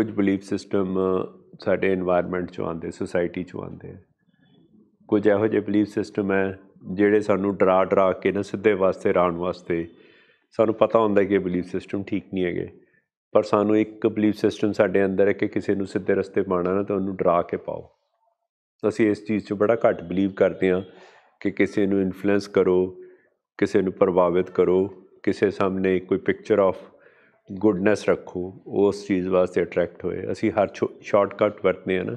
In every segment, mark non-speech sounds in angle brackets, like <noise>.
ਕੁਝ belief system ਸਾਡੇ environment ਚੋਂ ਆਉਂਦੇ ਸੋਸਾਇਟੀ ਚੋਂ ਆਉਂਦੇ ਆ ਕੁਝ ਇਹੋ ਜਿਹੇ ਬਲੀਫ ਸਿਸਟਮ ਹੈ ਜਿਹੜੇ ਸਾਨੂੰ ਡਰਾ ਡਰਾ ਕੇ ਨਾ ਸਿੱਧੇ ਵਾਸਤੇ ਰਾਣ ਵਾਸਤੇ ਸਾਨੂੰ ਪਤਾ ਹੁੰਦਾ ਕਿ ਇਹ ਬਲੀਫ ਸਿਸਟਮ ਠੀਕ ਨਹੀਂ ਹੈਗੇ ਪਰ ਸਾਨੂੰ ਇੱਕ ਬਲੀਫ ਸਿਸਟਮ ਸਾਡੇ ਅੰਦਰ ਹੈ ਕਿ ਕਿਸੇ ਨੂੰ ਸਿੱਧੇ ਰਸਤੇ ਪਾਣਾ ਨਾ ਤਾਂ ਉਹਨੂੰ ਡਰਾ ਕੇ ਪਾਓ ਅਸੀਂ ਇਸ ਚੀਜ਼ 'ਚ ਬੜਾ ਘੱਟ ਬਲੀਵ ਕਰਦੇ ਹਾਂ ਕਿ ਕਿਸੇ ਨੂੰ ਇਨਫਲੂਐਂਸ ਕਰੋ ਕਿਸੇ ਨੂੰ ਪ੍ਰਭਾਵਿਤ ਕਰੋ ਕਿਸੇ ਸਾਹਮਣੇ ਕੋਈ ਪਿਕਚਰ ਆਫ ਗੁੱਡਨੈਸ ਰੱਖੋ ਉਸ ਚੀਜ਼ ਵਾਸਤੇ ਅਟਰੈਕਟ ਹੋਏ ਅਸੀਂ ਹਰ ਸ਼ਾਰਟਕਟ ਵਰਤਨੇ ਆ ਨਾ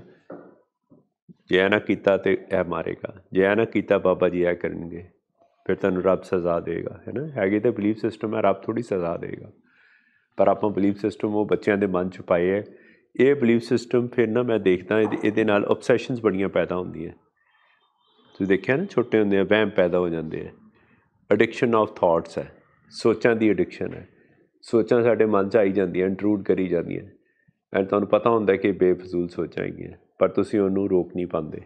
ਜੇ ਇਹ ਨਾ ਕੀਤਾ ਤੇ ਇਹ ਮਾਰੇਗਾ ਜੇ ਇਹ ਨਾ ਕੀਤਾ ਬਾਬਾ ਜੀ ਇਹ ਕਰਨਗੇ ਫਿਰ ਤੁਹਾਨੂੰ ਰੱਬ ਸਜ਼ਾ ਦੇਗਾ ਹੈ ਨਾ ਹੈਗੇ ਤੇ ਬਲੀਫ ਸਿਸਟਮ ਹੈ ਰੱਬ ਥੋੜੀ ਸਜ਼ਾ ਦੇਗਾ ਪਰ ਆਪਾਂ ਬਲੀਫ ਸਿਸਟਮ ਉਹ ਬੱਚਿਆਂ ਦੇ ਮਨ ਚ ਪਾਏ ਹੈ ਇਹ ਬਲੀਫ ਸਿਸਟਮ ਫਿਰ ਨਾ ਮੈਂ ਦੇਖਦਾ ਇਹਦੇ ਨਾਲ ਆਬਸੈਸ਼ਨਸ ਬੜੀਆਂ ਪੈਦਾ ਹੁੰਦੀਆਂ ਤੁਸੀਂ ਦੇਖਿਆ ਨਾ ਛੋਟੇ ਹੁੰਦੇ ਆ ਵਹਿਮ ਪੈਦਾ ਹੋ ਜਾਂਦੇ ਆ ਐਡਿਕਸ਼ਨ ਆਫ ਥਾਟਸ ਹੈ ਸੋਚਾਂ ਦੀ ਐਡਿਕਸ਼ਨ ਹੈ ਸੋਚਾਂ ਸਾਡੇ ਮਨ 'ਚ ਆਈ ਜਾਂਦੀਆਂ ਇੰਟਰੂਡ ਕਰੀ ਜਾਂਦੀਆਂ ਐਂਡ ਤੁਹਾਨੂੰ ਪਤਾ ਹੁੰਦਾ ਕਿ ਬੇਫਜ਼ੂਲ ਸੋਚਾਂ ਹੈਗੀਆਂ ਪਰ ਤੁਸੀਂ ਉਹਨੂੰ ਰੋਕ ਨਹੀਂ ਪਾਉਂਦੇ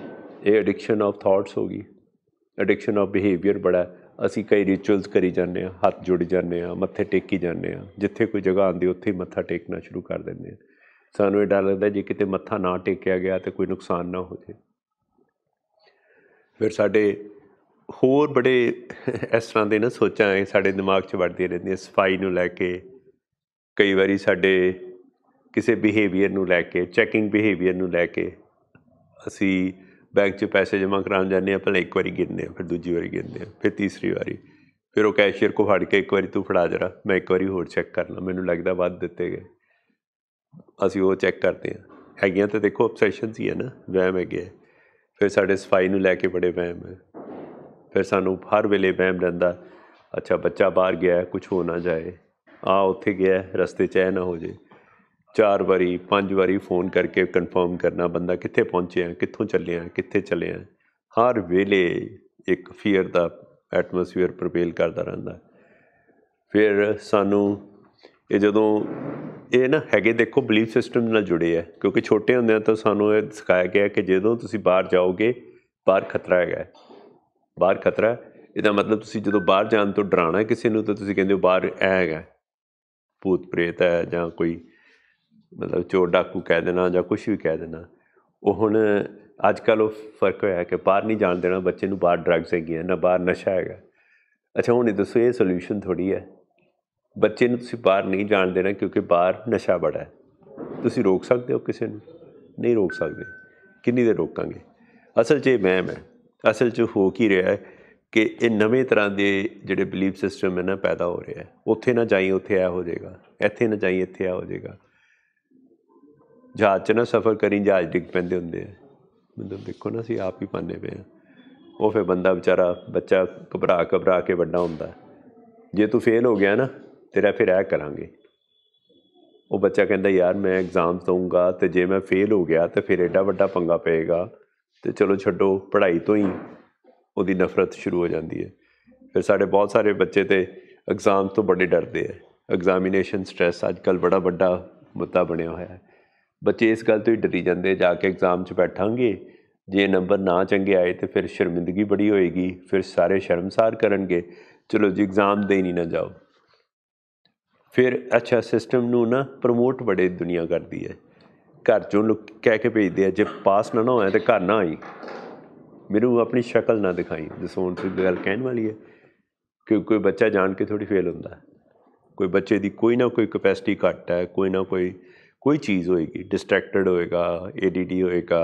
ਇਹ ਐਡਿਕਸ਼ਨ ਆਫ ਥਾਟਸ ਹੋ ਗਈ ਐਡਿਕਸ਼ਨ ਆਫ ਬਿਹੇਵੀਅਰ ਬੜਾ ਅਸੀਂ ਕਈ ਰਿਚੁਅਲਸ ਕਰੀ ਜਾਂਦੇ ਆ ਹੱਥ ਜੁੜ ਜਾਂਦੇ ਆ ਮੱਥੇ ਟੇਕੀ ਜਾਂਦੇ ਆ ਜਿੱਥੇ ਕੋਈ ਜਗ੍ਹਾ ਆਂਦੀ ਉੱਥੇ ਹੀ ਮੱਥਾ ਟੇਕਣਾ ਸ਼ੁਰੂ ਕਰ ਦਿੰਦੇ ਆ ਸਾਨੂੰ ਇਹ ਡਰ ਲੱਗਦਾ ਜੇ ਕਿਤੇ ਮੱਥਾ ਨਾ ਟੇਕਿਆ ਗਿਆ ਤੇ ਕੋਈ ਨੁਕਸਾਨ ਨਾ ਹੋ ਜੇ ਫਿਰ ਸਾਡੇ ਹੋਰ ਬੜੇ ਇਸ ਤਰ੍ਹਾਂ ਦੇ ਨਾ ਸੋਚਾਂ ਸਾਡੇ ਦਿਮਾਗ 'ਚ ਰਹਿੰਦੀ ਹੈ ਸਫਾਈ ਨੂੰ ਲੈ ਕੇ ਕਈ ਵਾਰੀ ਸਾਡੇ ਕਿਸੇ ਬਿਹੇਵੀਅਰ ਨੂੰ ਲੈ ਕੇ ਚੈਕਿੰਗ ਬਿਹੇਵੀਅਰ ਨੂੰ ਲੈ ਕੇ ਅਸੀਂ ਬੈਂਕ 'ਚ ਪੈਸੇ ਜਮ੍ਹਾਂ ਕਰਾਉਣ ਜਾਂਦੇ ਆ ਪਹਿਲਾਂ ਇੱਕ ਵਾਰੀ ਗਿਣਦੇ ਆ ਫਿਰ ਦੂਜੀ ਵਾਰੀ ਗਿਣਦੇ ਆ ਫਿਰ ਤੀਸਰੀ ਵਾਰੀ ਫਿਰ ਉਹ ਕੈਸ਼ੀਅਰ ਕੋ ਫੜ ਕੇ ਇੱਕ ਵਾਰੀ ਤੂੰ ਫੜਾ ਜਰਾ ਮੈਂ ਇੱਕ ਵਾਰੀ ਹੋਰ ਚੈੱਕ ਕਰਨਾ ਮੈਨੂੰ ਲੱਗਦਾ ਵੱਧ ਦਿੱਤੇ ਗਏ ਅਸੀਂ ਉਹ ਚੈੱਕ ਕਰਦੇ ਆ ਹੈਗੀਆਂ ਤਾਂ ਦੇਖੋ ਆਬਸੈਸ਼ਨਸ ਹੀ ਹੈ ਨਾ ਵਹਿਮ ਹੈਗੇ ਫਿਰ ਸਾਡੇ ਸਫਾਈ ਨੂੰ ਲੈ ਕੇ ਬੜੇ ਵਹਿਮ ਹੈ ਫਿਰ ਸਾਨੂੰ ਹਰ ਵੇਲੇ ਵਹਿਮ ਰਹਿੰਦਾ ਅੱਛਾ ਬੱਚਾ ਬਾਹਰ ਗਿਆ ਕੁਝ ਹੋ ਨਾ ਜਾਏ ਆ ਉੱਥੇ ਗਿਆ ਰਸਤੇ 'ਚ ਐ ਨਾ ਹੋ ਜੇ ਚਾਰ ਵਾਰੀ ਪੰਜ ਵਾਰੀ ਫੋਨ ਕਰਕੇ ਕਨਫਰਮ ਕਰਨਾ ਬੰਦਾ ਕਿੱਥੇ ਪਹੁੰਚਿਆ ਕਿੱਥੋਂ ਚੱਲਿਆ ਕਿੱਥੇ ਚੱਲਿਆ ਹਰ ਵੇਲੇ ਇੱਕ ਫੀਅਰ ਦਾ ਐਟਮੋਸਫੀਅਰ ਪ੍ਰਪੇਲ ਕਰਦਾ ਰਹਿੰਦਾ ਫਿਰ ਸਾਨੂੰ ਇਹ ਜਦੋਂ ਇਹ ਨਾ ਹੈਗੇ ਦੇਖੋ ਬਲੀਫ ਸਿਸਟਮ ਨਾਲ ਜੁੜੇ ਆ ਕਿਉਂਕਿ ਛੋਟੇ ਹੁੰਦੇ ਆ ਤਾਂ ਸਾਨੂੰ ਇਹ ਸਿਖਾਇਆ ਗਿਆ ਕਿ ਜਦੋਂ ਤੁਸੀਂ ਬਾਹਰ ਜਾਓਗੇ ਬਾਹਰ ਖਤਰਾ ਹੈਗਾ ਬਾਹਰ ਖਤਰਾ ਇਹਦਾ ਮਤਲਬ ਤੁਸੀਂ ਜਦੋਂ ਬਾਹਰ ਜਾਣ ਤੋਂ ਡਰਾਣਾ ਕਿਸੇ ਨੂੰ ਤਾਂ ਤੁਸੀਂ ਕਹਿੰਦੇ ਹੋ ਬਾਹਰ ਹੈਗਾ ਭੂਤ ਪ੍ਰੇਤ ਹੈ ਜਾਂ ਕੋਈ ਮਤਲਬ ਚੋਰ ਡਾਕੂ ਕਹਿ ਦੇਣਾ ਜਾਂ ਕੁਝ ਵੀ ਕਹਿ ਦੇਣਾ ਉਹ ਹੁਣ ਅੱਜ ਕੱਲ ਉਹ ਫਰਕ ਹੋਇਆ ਕਿ ਬਾਹਰ ਨਹੀਂ ਜਾਣ ਦੇਣਾ ਬੱਚੇ ਨੂੰ ਬਾਹਰ ਡਰੱਗਸ ਹੈਗੇ ਨਾ ਬਾਹਰ ਨਸ਼ਾ ਹੈਗਾ ਅੱਛਾ ਹੁਣ ਇਹ ਦੱਸੋ ਇਹ ਸੋਲੂਸ਼ਨ ਥੋੜੀ ਹੈ ਬੱਚੇ ਨੂੰ ਤੁਸੀਂ ਬਾਹਰ ਨਹੀਂ ਜਾਣ ਦੇਣਾ ਕਿਉਂਕਿ ਬਾਹਰ ਨਸ਼ਾ ਬੜਾ ਹੈ ਤੁਸੀਂ ਰੋਕ ਸਕਦੇ ਹੋ ਕਿਸੇ ਨੂੰ ਨਹੀਂ ਰੋਕ ਸਕਦੇ ਕਿੰਨੀ ਦੇ ਰੋਕਾਂਗੇ ਅਸਲ 'ਚ ਇਹ ਮੈਂ ਮੈਂ ਅਸਲ 'ਚ ਹੋ ਕੀ ਰਿਹਾ ਹੈ ਕਿ ਇਹ ਨਵੇਂ ਤਰ੍ਹਾਂ ਦੇ ਜਿਹੜੇ ਬਲੀਵ ਸਿਸਟਮ ਹੈ ਨਾ ਪੈਦਾ ਹੋ ਰਿਹਾ ਹੈ ਉੱਥੇ ਨਾ ਜਾਈ ਉੱਥੇ ਆ ਹੋ ਜਾਏਗਾ ਇੱਥੇ ਨਾ ਜਾਈ ਇੱਥੇ ਆ ਹੋ ਜਾਏਗਾ ਜਹਾਜ਼ 'ਚ ਨਾ ਸਫ਼ਰ ਕਰੀ ਜਹਾਜ਼ ਡਿੱਗ ਪੈਂਦੇ ਹੁੰਦੇ ਆ ਮਤਲਬ ਦੇਖੋ ਨਾ ਅਸੀਂ ਆਪ ਹੀ ਪਾਣੇ ਪਏ ਆ ਉਹ ਫੇ ਬੰਦਾ ਵਿਚਾਰਾ ਬੱਚਾ ਘਬਰਾ ਘਬਰਾ ਕੇ ਵੱਡਾ ਹੁੰਦਾ ਜੇ ਤੂੰ ਫੇਲ ਹੋ ਗਿਆ ਨਾ ਤੇਰਾ ਫਿਰ ਐ ਕਰਾਂਗੇ ਉਹ ਬੱਚਾ ਕਹਿੰਦਾ ਯਾਰ ਮੈਂ ਐਗਜ਼ਾਮ ਦਊਂਗਾ ਤੇ ਜੇ ਮੈਂ ਫੇਲ ਹੋ ਗਿਆ ਤੇ ਫਿਰ ਐਡਾ ਵੱਡਾ ਪੰਗਾ ਪਏਗਾ ਤੇ ਚਲੋ ਛੱਡੋ ਪੜ੍ਹਾਈ ਤੋਂ ਹੀ ਉਹਦੀ ਨਫ਼ਰਤ ਸ਼ੁਰੂ ਹੋ ਜਾਂਦੀ ਹੈ ਫਿਰ ਸਾਡੇ ਬਹੁਤ ਸਾਰੇ ਬੱਚੇ ਤੇ ਐਗਜ਼ਾਮ ਤੋਂ ਬੜੇ ਡਰਦੇ ਆ ਐਗਜ਼ਾਮੀਨੇਸ਼ਨ ਸਟ੍ਰੈਸ ਅੱਜ ਕੱਲ ਬੜਾ ਵੱਡਾ ਮੁੱਦਾ ਬਣਿਆ ਹੋਇਆ ਹੈ ਬੱਚੇ ਇਸ ਗੱਲ ਤੋਂ ਹੀ ਡਰੀ ਜਾਂਦੇ ਜਾ ਕੇ ਐਗਜ਼ਾਮ 'ਚ ਬੈਠਾਂਗੇ ਜੇ ਨੰਬਰ ਨਾ ਚੰਗੇ ਆਏ ਤੇ ਫਿਰ ਸ਼ਰਮਿੰਦਗੀ ਬੜੀ ਹੋਏਗੀ ਫਿਰ ਸਾਰੇ ਸ਼ਰਮਸਾਰ ਕਰਨਗੇ ਚਲੋ ਜੀ ਐਗਜ਼ਾਮ ਦੇ ਨਹੀਂ ਨਾ ਜਾਓ ਫਿਰ ਅੱਛਾ ਸਿਸਟਮ ਨੂੰ ਨਾ ਪ੍ਰਮੋਟ ਬੜੇ ਦੁਨੀਆ ਕਰਦੀ ਹੈ ਘਰ ਚੋਂ ਲੋਕ ਕਹਿ ਕੇ ਭੇਜਦੇ ਆ ਜੇ ਪਾਸ ਨਾ ਨਾ ਹੋਇਆ ਤੇ ਘਰ ਨਾ ਆਈ ਮੈਨੂੰ ਆਪਣੀ ਸ਼ਕਲ ਨਾ ਦਿਖਾਈ ਦਸੋਂ ਤੇ ਗੱਲ ਕਹਿਣ ਵਾਲੀ ਹੈ ਕਿ ਕੋਈ ਬੱਚਾ ਜਾਣ ਕੇ ਥੋੜੀ ਫੇਲ ਹੁੰਦਾ ਕੋਈ ਬੱਚੇ ਦੀ ਕੋਈ ਨਾ ਕੋਈ ਕਪੈਸਿਟੀ ਘੱਟ ਹੈ ਕੋਈ ਨਾ ਕੋਈ ਕੋਈ ਚੀਜ਼ ਹੋਏਗੀ ਡਿਸਟਰੈਕਟਡ ਹੋਏਗਾ ਏਡੀਡੀ ਹੋਏਗਾ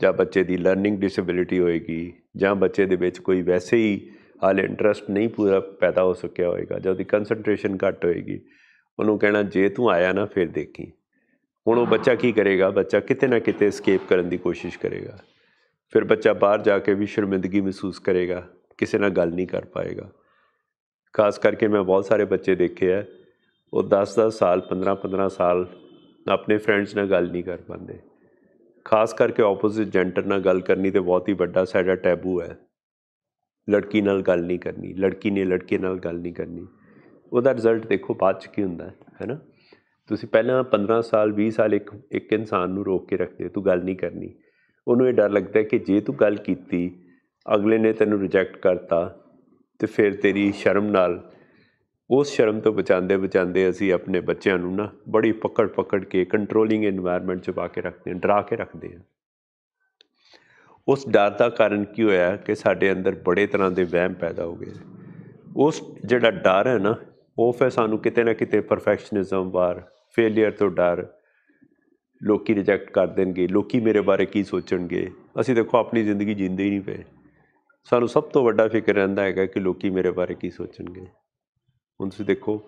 ਜਾਂ ਬੱਚੇ ਦੀ ਲਰਨਿੰਗ ਡਿਸੇਬਿਲਿਟੀ ਹੋਏਗੀ ਜਾਂ ਬੱਚੇ ਦੇ ਵਿੱਚ ਕੋਈ ਵੈਸੇ ਹੀ ਹਾਲ ਇੰਟਰਸਟ ਨਹੀਂ ਪੂਰਾ ਪੈਦਾ ਹੋ ਸਕਿਆ ਹੋਏਗਾ ਜਾਂ ਉਹਦੀ ਕਨਸੈਂਟਰੇਸ਼ਨ ਘੱਟ ਹੋਏਗੀ ਉਹਨੂੰ ਕਹਿਣਾ ਜੇ ਤੂੰ ਆਇਆ ਨਾ ਫਿਰ ਦੇਖੀ ਹੁਣ ਉਹ ਬੱਚਾ ਕੀ ਕਰੇਗਾ ਬੱਚਾ ਕਿਤੇ ਨਾ ਕਿਤੇ ਸਕੇਪ ਕਰਨ ਦੀ ਕੋਸ਼ਿਸ਼ ਕਰੇਗਾ ਫਿਰ ਬੱਚਾ ਬਾਹਰ ਜਾ ਕੇ ਵੀ ਸ਼ਰਮਿੰਦਗੀ ਮਹਿਸੂਸ ਕਰੇਗਾ ਕਿਸੇ ਨਾਲ ਗੱਲ ਨਹੀਂ ਕਰ ਪਾਏਗਾ ਖਾਸ ਕਰਕੇ ਮੈਂ ਬਹੁਤ ਸਾਰੇ ਬੱਚੇ ਦੇਖੇ ਆ ਉਹ 10-10 ਸਾਲ 15-15 ਸਾਲ ਆਪਣੇ ਫਰੈਂਡਸ ਨਾਲ ਗੱਲ ਨਹੀਂ ਕਰ ਪਾਉਂਦੇ ਖਾਸ ਕਰਕੇ ਆਪੋਜ਼ਿਟ ਜੈਂਡਰ ਨਾਲ ਗੱਲ ਕਰਨੀ ਤੇ ਬਹੁਤ ਹੀ ਵੱਡਾ ਸਾਡਾ ਟੈਬੂ ਹੈ ਲੜਕੀ ਨਾਲ ਗੱਲ ਨਹੀਂ ਕਰਨੀ ਲੜਕੀ ਨੇ ਲੜਕੇ ਨਾਲ ਗੱਲ ਨਹੀਂ ਕਰਨੀ ਉਹਦਾ ਰਿਜ਼ਲਟ ਦੇਖੋ ਬਾਅਦ ਚ ਕੀ ਹੁੰਦਾ ਹੈ ਹੈਨਾ ਤੁਸੀਂ ਪਹਿਲਾਂ 15 ਸਾਲ 20 ਸਾਲ ਇੱਕ ਇੱਕ ਇਨਸਾਨ ਨੂੰ ਰੋਕ ਕੇ ਰੱਖਦੇ ਤੂੰ ਗੱਲ ਨਹੀਂ ਕਰਨੀ ਉਹਨੂੰ ਇਹ ਡਰ ਲੱਗਦਾ ਕਿ ਜੇ ਤੂੰ ਗੱਲ ਕੀਤੀ ਅਗਲੇ ਨੇ ਤੈਨੂੰ ਰਿਜੈਕਟ ਕਰਤਾ ਤੇ ਫਿਰ ਤੇਰੀ ਸ਼ਰਮ ਨਾਲ ਉਸ ਸ਼ਰਮ ਤੋਂ ਬਚਾਉਂਦੇ ਬਚਾਉਂਦੇ ਅਸੀਂ ਆਪਣੇ ਬੱਚਿਆਂ ਨੂੰ ਨਾ ਬੜੀ ਪਕੜ ਪਕੜ ਕੇ ਕੰਟਰੋਲਿੰਗ এনवायरमेंट 'ਚ ਪਾ ਕੇ ਰੱਖਦੇ ਹਾਂ ਡਰਾ ਕੇ ਰੱਖਦੇ ਹਾਂ ਉਸ ਡਰ ਦਾ ਕਾਰਨ ਕੀ ਹੋਇਆ ਕਿ ਸਾਡੇ ਅੰਦਰ ਬੜੇ ਤਰ੍ਹਾਂ ਦੇ ਵਹਿਮ ਪੈਦਾ ਹੋ ਗਏ ਉਸ ਜਿਹੜਾ ਡਰ ਹੈ ਨਾ ਉਹ ਫੇ ਸਾਨੂੰ ਕਿਤੇ ਨਾ ਕਿਤੇ ਪਰਫੈਕਸ਼ਨਿਜ਼ਮ ਵਾਰ ਫੇਲਿਅਰ ਤੋਂ ਡਰ ਲੋਕੀ ਰਿਜੈਕਟ ਕਰ ਦੇਣਗੇ ਲੋਕੀ ਮੇਰੇ ਬਾਰੇ ਕੀ ਸੋਚਣਗੇ ਅਸੀਂ ਦੇਖੋ ਆਪਣੀ ਜ਼ਿੰਦਗੀ ਜਿੰਦੇ ਹੀ ਨਹੀਂ ਪਏ ਸਾਨੂੰ ਸਭ ਤੋਂ ਵੱਡਾ ਫਿਕਰ ਰਹਿੰਦਾ ਹੈਗਾ ਕਿ ਲੋਕੀ ਮੇਰੇ ਬਾਰੇ ਕੀ ਸੋਚਣਗੇ ਹੁਣ ਤੁਸੀਂ ਦੇਖੋ